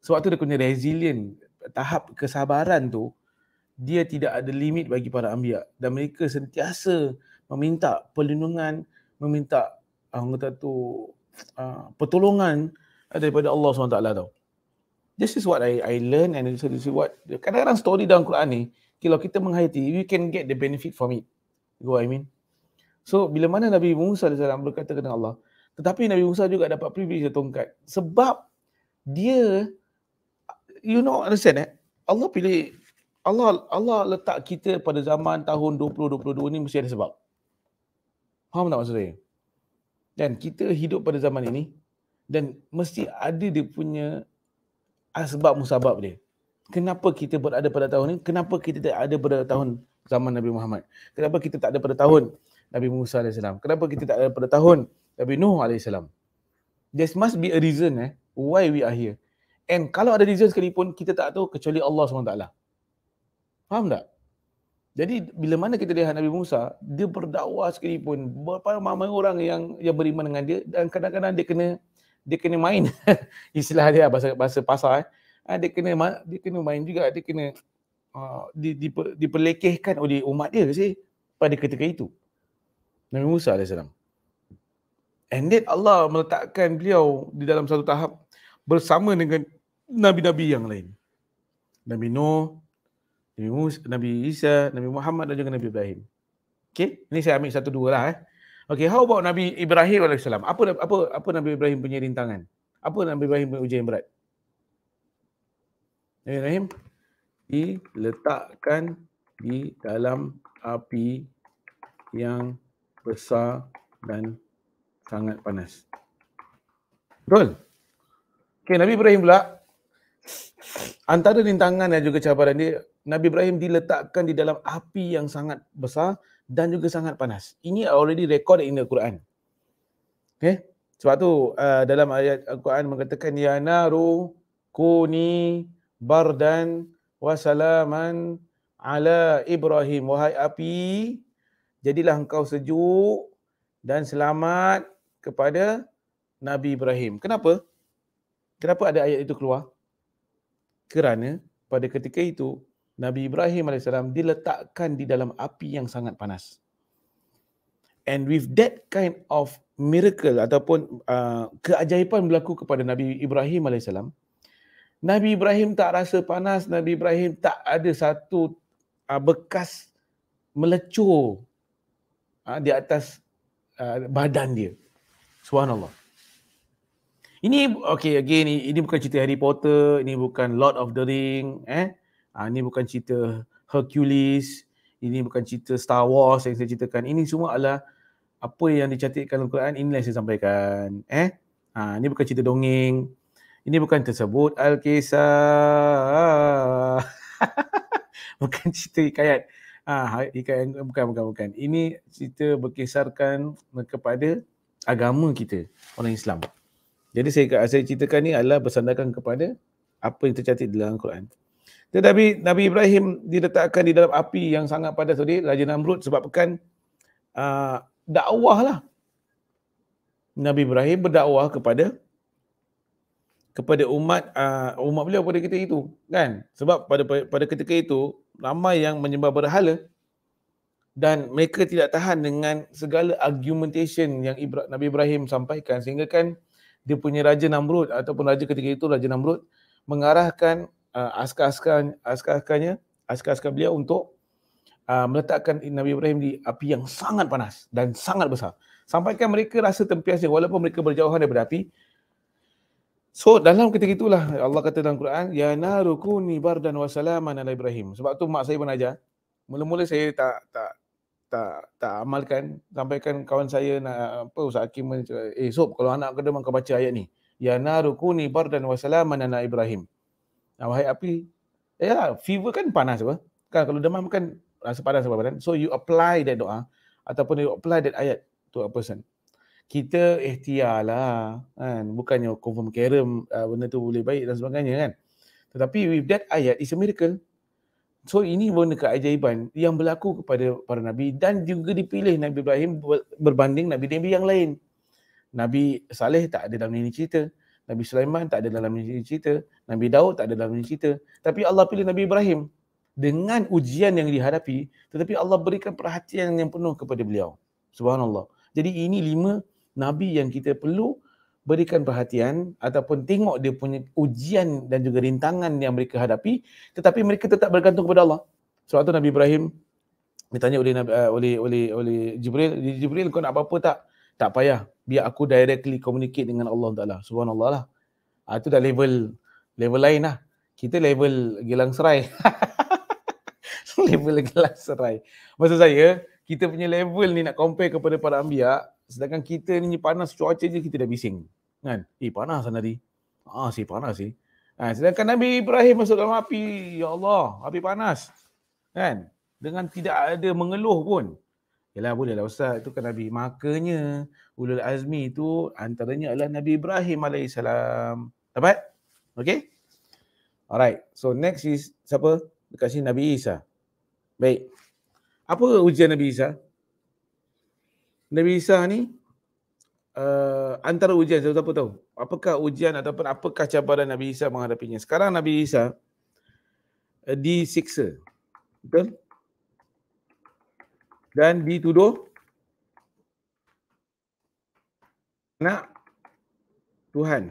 sebab tu dia punya resilient tahap kesabaran tu dia tidak ada limit bagi para anbiya dan mereka sentiasa meminta perlindungan meminta ah kata tu uh, pertolongan daripada Allah SWT tau. This is what I I learn and this is what kadang-kadang story dalam Quran ni kalau kita menghayati, we can get the benefit from it. You know what I mean? So, bila mana Nabi Musa SAW berkata kepada Allah, tetapi Nabi Musa juga dapat privilege dia tongkat. Sebab dia, you know, understand eh? Allah pilih, Allah Allah letak kita pada zaman tahun 2022 ni mesti ada sebab. Faham tak maksud saya? Dan kita hidup pada zaman ini dan mesti ada dia punya sebab musabab dia kenapa kita berada pada tahun ini? Kenapa kita tak ada pada tahun zaman Nabi Muhammad? Kenapa kita tak ada pada tahun Nabi Musa AS? Kenapa kita tak ada pada tahun Nabi Nuh AS? There must be a reason eh, why we are here. And kalau ada reason sekalipun, kita tak tahu kecuali Allah SWT. Faham tak? Jadi bila mana kita lihat Nabi Musa, dia berdakwah sekalipun. Berapa ramai orang yang yang beriman dengan dia dan kadang-kadang dia kena dia kena main istilah dia bahasa bahasa pasar eh ha, dia kena dia kena main juga dia kena uh, di, di, diperlekehkan oleh umat dia sih pada ketika itu Nabi Musa AS and then Allah meletakkan beliau di dalam satu tahap bersama dengan nabi-nabi yang lain Nabi Nuh Nabi Musa, Nabi Isa, Nabi Muhammad dan juga Nabi Ibrahim. Okay, ini saya ambil satu dua lah eh. Okey, how about Nabi Ibrahim alaihissalam? Apa apa apa Nabi Ibrahim punya rintangan? Apa Nabi Ibrahim punya ujian berat? Ya Rahim. Diletakkan di dalam api yang besar dan sangat panas. Betul? Okey, Nabi Ibrahim pula. Antara rintangan dan juga cabaran dia, Nabi Ibrahim diletakkan di dalam api yang sangat besar dan juga sangat panas. Ini already recorded in the Quran. Okey? Sebab tu uh, dalam ayat Al-Quran mengatakan ya naru kuni bardan wasalaman ala Ibrahim. Wahai api, jadilah engkau sejuk dan selamat kepada Nabi Ibrahim. Kenapa? Kenapa ada ayat itu keluar? Kerana pada ketika itu, Nabi Ibrahim AS diletakkan di dalam api yang sangat panas. And with that kind of miracle ataupun uh, keajaiban berlaku kepada Nabi Ibrahim AS, Nabi Ibrahim tak rasa panas, Nabi Ibrahim tak ada satu ah, bekas melecur ah, di atas ah, badan dia. Subhanallah. Ini okay again ini bukan cerita Harry Potter, ini bukan Lord of the Ring, eh. ini bukan cerita Hercules, ini bukan cerita Star Wars yang saya ceritakan. Ini semua adalah apa yang dicatatkan dalam Quran inilah yang saya sampaikan, eh. ini bukan cerita dongeng. Ini bukan tersebut Al-Qisah. bukan cerita hikayat. Ah, hikayat bukan, bukan, bukan. Ini cerita berkisarkan kepada agama kita, orang Islam. Jadi saya, saya ceritakan ini adalah bersandarkan kepada apa yang tercatat dalam Quran. Tetapi Nabi Ibrahim diletakkan di dalam api yang sangat padat tadi, Raja Namrud sebabkan uh, ah, dakwah lah. Nabi Ibrahim berdakwah kepada kepada umat uh, umat beliau pada ketika itu kan sebab pada pada ketika itu ramai yang menyembah berhala dan mereka tidak tahan dengan segala argumentation yang Ibra, Nabi Ibrahim sampaikan sehingga kan dia punya raja Namrud ataupun raja ketika itu raja Namrud mengarahkan uh, ah, askar-askar askar-askarnya askar-askar beliau untuk uh, meletakkan Nabi Ibrahim di api yang sangat panas dan sangat besar sampaikan mereka rasa tempiasnya walaupun mereka berjauhan daripada api So dalam ketika itulah Allah kata dalam Quran ya narukuni bardan wa salaman ala Ibrahim. Sebab tu mak saya pun ajar. Mula-mula saya tak tak tak tak amalkan sampaikan kawan saya nak apa Ustaz Hakim mencari, eh sob kalau anak kena maka baca ayat ni. Ya narukuni bardan wa salaman ala Ibrahim. Nah, wahai api. Eh ya, fever kan panas apa? Kan kalau demam kan rasa panas sebab badan. So you apply that doa ataupun you apply that ayat to a person kita ikhtiar lah kan bukannya confirm kerem uh, benda tu boleh baik dan sebagainya kan tetapi with that ayat is a miracle so ini benda keajaiban yang berlaku kepada para nabi dan juga dipilih nabi Ibrahim berbanding nabi-nabi yang lain nabi Saleh tak ada dalam ini cerita nabi Sulaiman tak ada dalam ini cerita nabi Daud tak ada dalam ini cerita tapi Allah pilih nabi Ibrahim dengan ujian yang dihadapi tetapi Allah berikan perhatian yang penuh kepada beliau subhanallah jadi ini lima nabi yang kita perlu berikan perhatian ataupun tengok dia punya ujian dan juga rintangan yang mereka hadapi tetapi mereka tetap bergantung kepada Allah. Sebab tu Nabi Ibrahim ditanya oleh nabi, uh, oleh oleh oleh Jibril, Jibril kau nak apa-apa tak? Tak payah. Biar aku directly communicate dengan Allah Taala. Subhanallah lah. Ah uh, tu dah level level lain lah. Kita level gelang serai. level gelang serai. Maksud saya, kita punya level ni nak compare kepada para ambiak, Sedangkan kita ni panas cuaca je kita dah bising. Kan? Eh panas kan lah tadi. Ah si panas si. Ha, ah, sedangkan Nabi Ibrahim masuk dalam api. Ya Allah, api panas. Kan? Dengan tidak ada mengeluh pun. Yalah boleh lah Ustaz, itu kan Nabi. Makanya Ulul Azmi itu antaranya adalah Nabi Ibrahim AS. Dapat? Okay? Alright. So next is siapa? Dekat sini Nabi Isa. Baik. Apa ujian Nabi Isa? Nabi Isa ni uh, antara ujian saya siapa tahu. Apakah ujian ataupun apakah cabaran Nabi Isa menghadapinya? Sekarang Nabi Isa uh, disiksa. Betul? Dan dituduh nak Tuhan.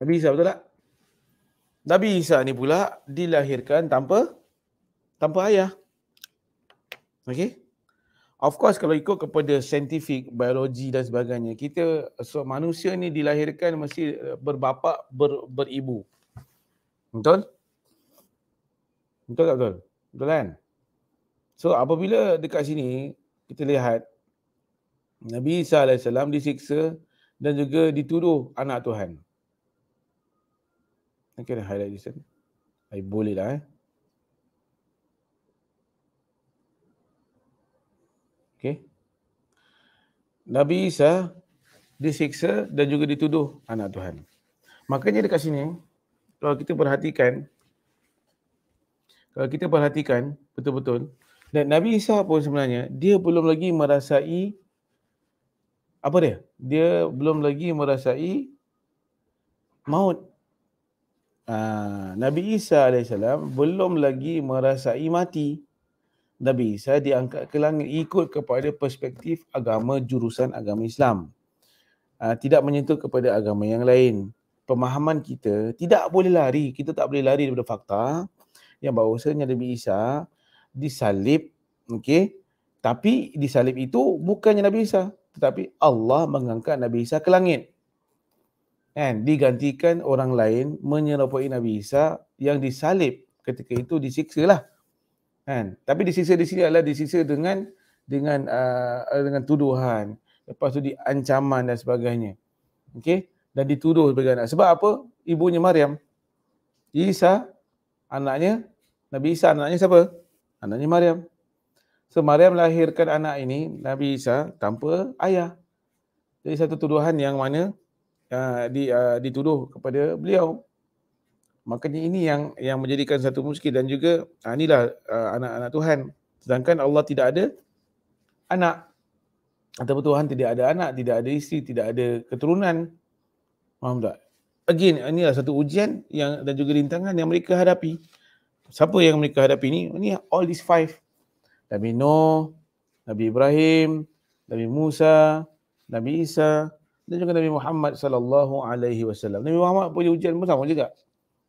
Nabi Isa betul tak? Nabi Isa ni pula dilahirkan tanpa tanpa ayah. Okay. Of course kalau ikut kepada saintifik, biologi dan sebagainya, kita so manusia ni dilahirkan mesti eh, berbapa, ber, beribu. Betul? Betul tak betul? Betul kan? So apabila dekat sini kita lihat Nabi Isa AS disiksa dan juga dituduh anak Tuhan. kena highlight di sini. Boleh lah eh. Okey. Nabi Isa disiksa dan juga dituduh anak Tuhan. Makanya dekat sini kalau kita perhatikan kalau kita perhatikan betul-betul dan Nabi Isa pun sebenarnya dia belum lagi merasai apa dia? Dia belum lagi merasai maut. Aa, ah, Nabi Isa AS belum lagi merasai mati. Nabi Isa diangkat ke langit ikut kepada perspektif agama jurusan agama Islam. Uh, tidak menyentuh kepada agama yang lain. Pemahaman kita tidak boleh lari. Kita tak boleh lari daripada fakta yang bahawasanya Nabi Isa disalib. Okay? Tapi disalib itu bukannya Nabi Isa. Tetapi Allah mengangkat Nabi Isa ke langit. And digantikan orang lain menyerupai Nabi Isa yang disalib. Ketika itu disiksa lah kan tapi disisa di sini adalah disisa dengan dengan uh, dengan tuduhan lepas tu diancaman dan sebagainya okey dan dituduh sebagai anak sebab apa ibunya Maryam Isa anaknya Nabi Isa anaknya siapa anaknya Maryam so Maryam lahirkan anak ini Nabi Isa tanpa ayah jadi satu tuduhan yang mana uh, di uh, dituduh kepada beliau Makanya ini yang yang menjadikan satu muskil dan juga ha, inilah ha, anak-anak uh, Tuhan. Sedangkan Allah tidak ada anak. atau Tuhan tidak ada anak, tidak ada isteri, tidak ada keturunan. Faham tak? Again, inilah satu ujian yang dan juga rintangan yang mereka hadapi. Siapa yang mereka hadapi ni? Ini all these five. Nabi Noh, Nabi Ibrahim, Nabi Musa, Nabi Isa dan juga Nabi Muhammad sallallahu alaihi wasallam. Nabi Muhammad punya ujian pun sama juga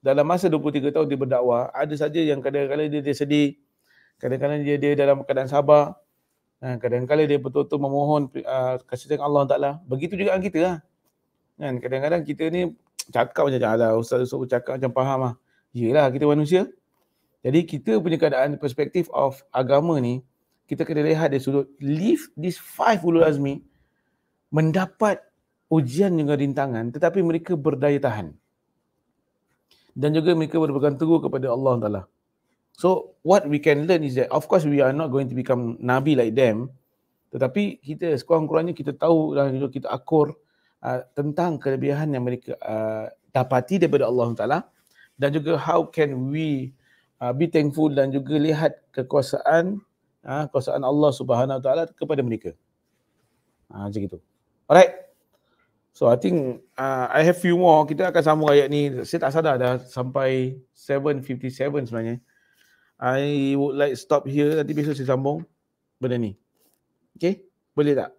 dalam masa 23 tahun dia berdakwah, ada saja yang kadang-kadang dia, dia sedih, kadang-kadang dia, dia dalam keadaan sabar, ha, kadang-kadang dia betul-betul memohon uh, kasih sayang Allah Ta'ala. Begitu juga dengan kita lah. Kan? Kadang-kadang kita ni cakap macam Allah, Ustaz Yusuf cakap macam faham lah. Yelah kita manusia. Jadi kita punya keadaan perspektif of agama ni, kita kena lihat dia sudut live this five ulul azmi mendapat ujian dengan rintangan tetapi mereka berdaya tahan dan juga mereka berpegang teguh kepada Allah Taala. So what we can learn is that of course we are not going to become nabi like them tetapi kita sekurang-kurangnya kita tahu dan juga kita akur uh, tentang kelebihan yang mereka uh, dapati daripada Allah Taala dan juga how can we uh, be thankful dan juga lihat kekuasaan uh, kekuasaan Allah Subhanahu Taala kepada mereka. Ah uh, macam itu. Alright. So I think uh, I have few more. Kita akan sambung ayat ni. Saya tak sadar dah sampai 7.57 sebenarnya. I would like stop here. Nanti besok saya sambung benda ni. Okay? Boleh tak?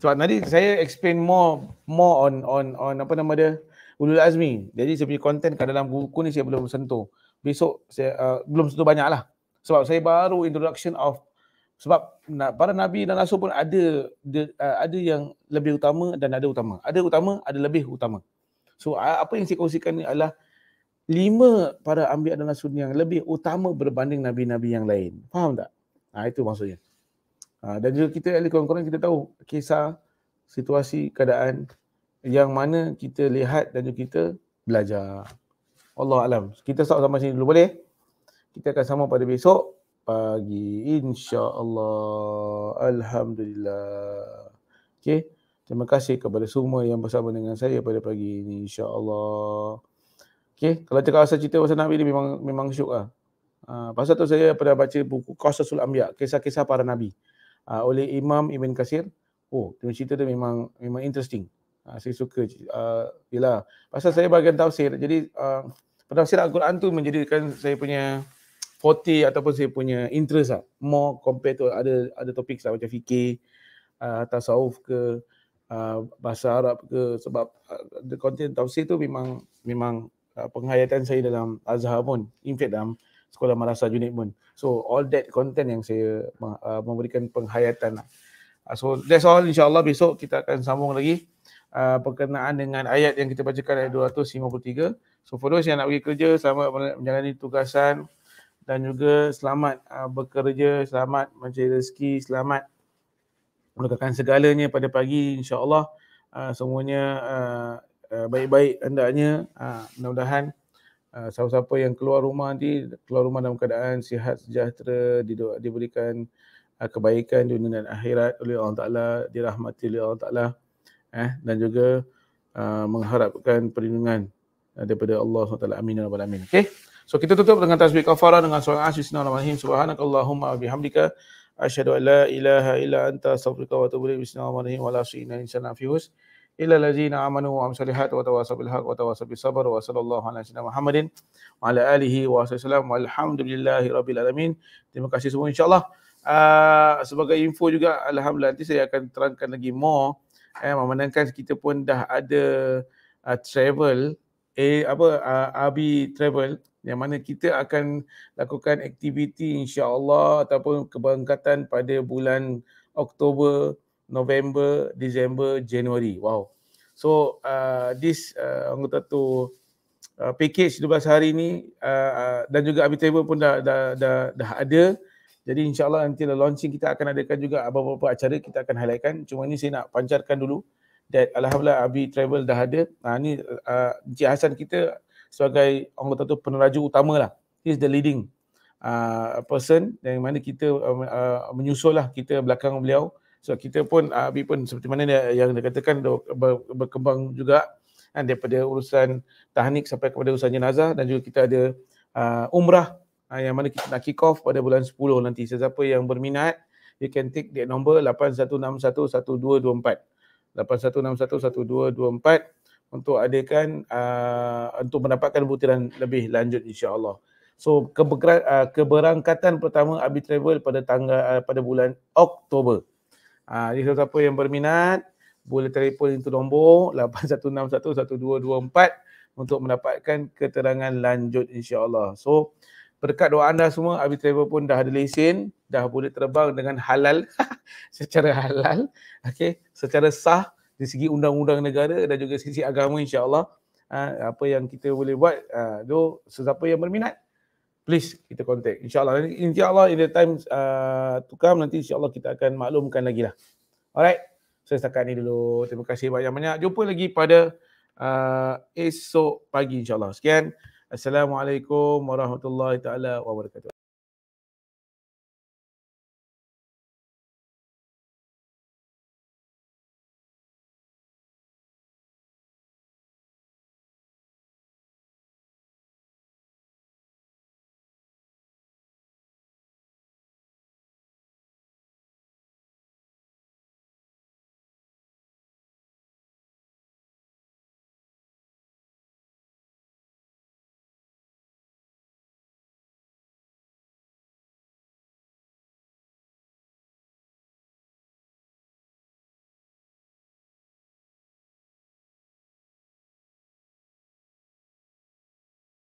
So nanti saya explain more more on on on apa nama dia? Ulul Azmi. Jadi saya punya content kat dalam buku ni saya belum sentuh. Besok saya uh, belum sentuh banyak lah. Sebab saya baru introduction of sebab para nabi dan rasul pun ada eh, ada yang lebih utama dan ada utama ada utama ada lebih utama so apa yang saya kongsikan ni adalah lima para nabi dan rasul yang lebih utama berbanding nabi-nabi yang lain faham tak ha, itu maksudnya ha, dan juga kita ahli Quran kita tahu kisah situasi keadaan yang mana kita lihat dan juga kita belajar Allah alam kita stop sampai sini dulu boleh kita akan sama pada besok pagi insya-Allah. Alhamdulillah. Okey. Terima kasih kepada semua yang bersama dengan saya pada pagi ini insya-Allah. Okey, kalau cakap pasal cerita pasal Nabi ni memang memang syok lah. Uh, pasal tu saya pernah baca buku Qasasul Ambiya, kisah-kisah para Nabi uh, oleh Imam Ibn Kasir. Oh, cerita tu memang memang interesting. Uh, saya suka. Uh, yelah, pasal saya bagian tafsir. Jadi, uh, penafsir Al-Quran tu menjadikan saya punya forte ataupun saya punya interest lah. More compared to ada ada topik lah macam fikir, uh, tasawuf ke, uh, bahasa Arab ke. Sebab uh, the content tafsir tu memang memang uh, penghayatan saya dalam Azhar pun. In fact dalam sekolah Marasa unit pun. So all that content yang saya uh, memberikan penghayatan lah. Uh, so that's all insyaAllah besok kita akan sambung lagi. Uh, berkenaan dengan ayat yang kita bacakan ayat 253. So for those yang nak pergi kerja, selamat menjalani tugasan dan juga selamat uh, bekerja, selamat mencari rezeki, selamat melakukan segalanya pada pagi insya-Allah uh, semuanya ah, baik-baik hendaknya uh, mudah-mudahan uh, siapa-siapa yang keluar rumah nanti keluar rumah dalam keadaan sihat sejahtera dido- diberikan uh, kebaikan dunia dan akhirat oleh Allah Taala dirahmati oleh Allah Taala eh dan juga uh, mengharapkan perlindungan uh, daripada Allah Taala amin ya rabbal Okay. So kita tutup dengan tasbih kafara dengan surah Asy-Syinarahim subhanakallahumma bihamdika asyhadu an la ilaha illa anta astaghfiruka wa atubu ilaik bismillahirrahmanirrahim wala syai'a in sana fihus illa allazina amanu wa amsalihat wa tawassaw bil haqq wa tawassaw bis sabr wa sallallahu ala sayyidina Muhammadin wa ala alihi wa sallam walhamdulillahi rabbil alamin terima kasih semua insyaallah ah, sebagai info juga alhamdulillah nanti saya akan terangkan lagi more eh memandangkan kita pun dah ada ah, travel eh apa ah, abi travel yang mana kita akan lakukan aktiviti insya-Allah ataupun keberangkatan pada bulan Oktober, November, Disember, Januari. Wow. So uh, this uh, anggota tu uh, package 12 hari ni uh, uh, dan juga Abitable pun dah dah dah, dah ada. Jadi insyaAllah nanti dalam launching kita akan adakan juga beberapa acara kita akan highlightkan. Cuma ni saya nak pancarkan dulu that Alhamdulillah Abi Travel dah ada. Ha, ni uh, Encik Hassan kita sebagai orang kata tu peneraju utama lah. He's the leading uh, person yang mana kita uh, uh, menyusul lah kita belakang beliau. So kita pun, uh, Abi pun seperti mana dia, yang dia katakan berkembang juga kan, daripada urusan tahnik sampai kepada urusan jenazah dan juga kita ada uh, umrah uh, yang mana kita nak kick off pada bulan 10 nanti. Sesiapa yang berminat, you can take that number 8161-1224. 8161-1224 untuk adakan uh, untuk mendapatkan butiran lebih lanjut insya-Allah. So uh, keberangkatan pertama Abi Travel pada tanggal uh, pada bulan Oktober. Ah uh, jadi siapa yang berminat boleh telefon itu nombor 81611224 untuk mendapatkan keterangan lanjut insya-Allah. So berkat doa anda semua Abi Travel pun dah ada lesen, dah boleh terbang dengan halal secara halal. Okey, secara sah dari segi undang-undang negara dan juga sisi agama insyaAllah ah, apa yang kita boleh buat ah, tu sesiapa yang berminat please kita contact insyaAllah insyaAllah in the time uh, to come nanti insyaAllah kita akan maklumkan lagi lah alright saya so, setakat ni dulu terima kasih banyak-banyak jumpa lagi pada uh, esok pagi insyaAllah sekian Assalamualaikum warahmatullahi taala wabarakatuh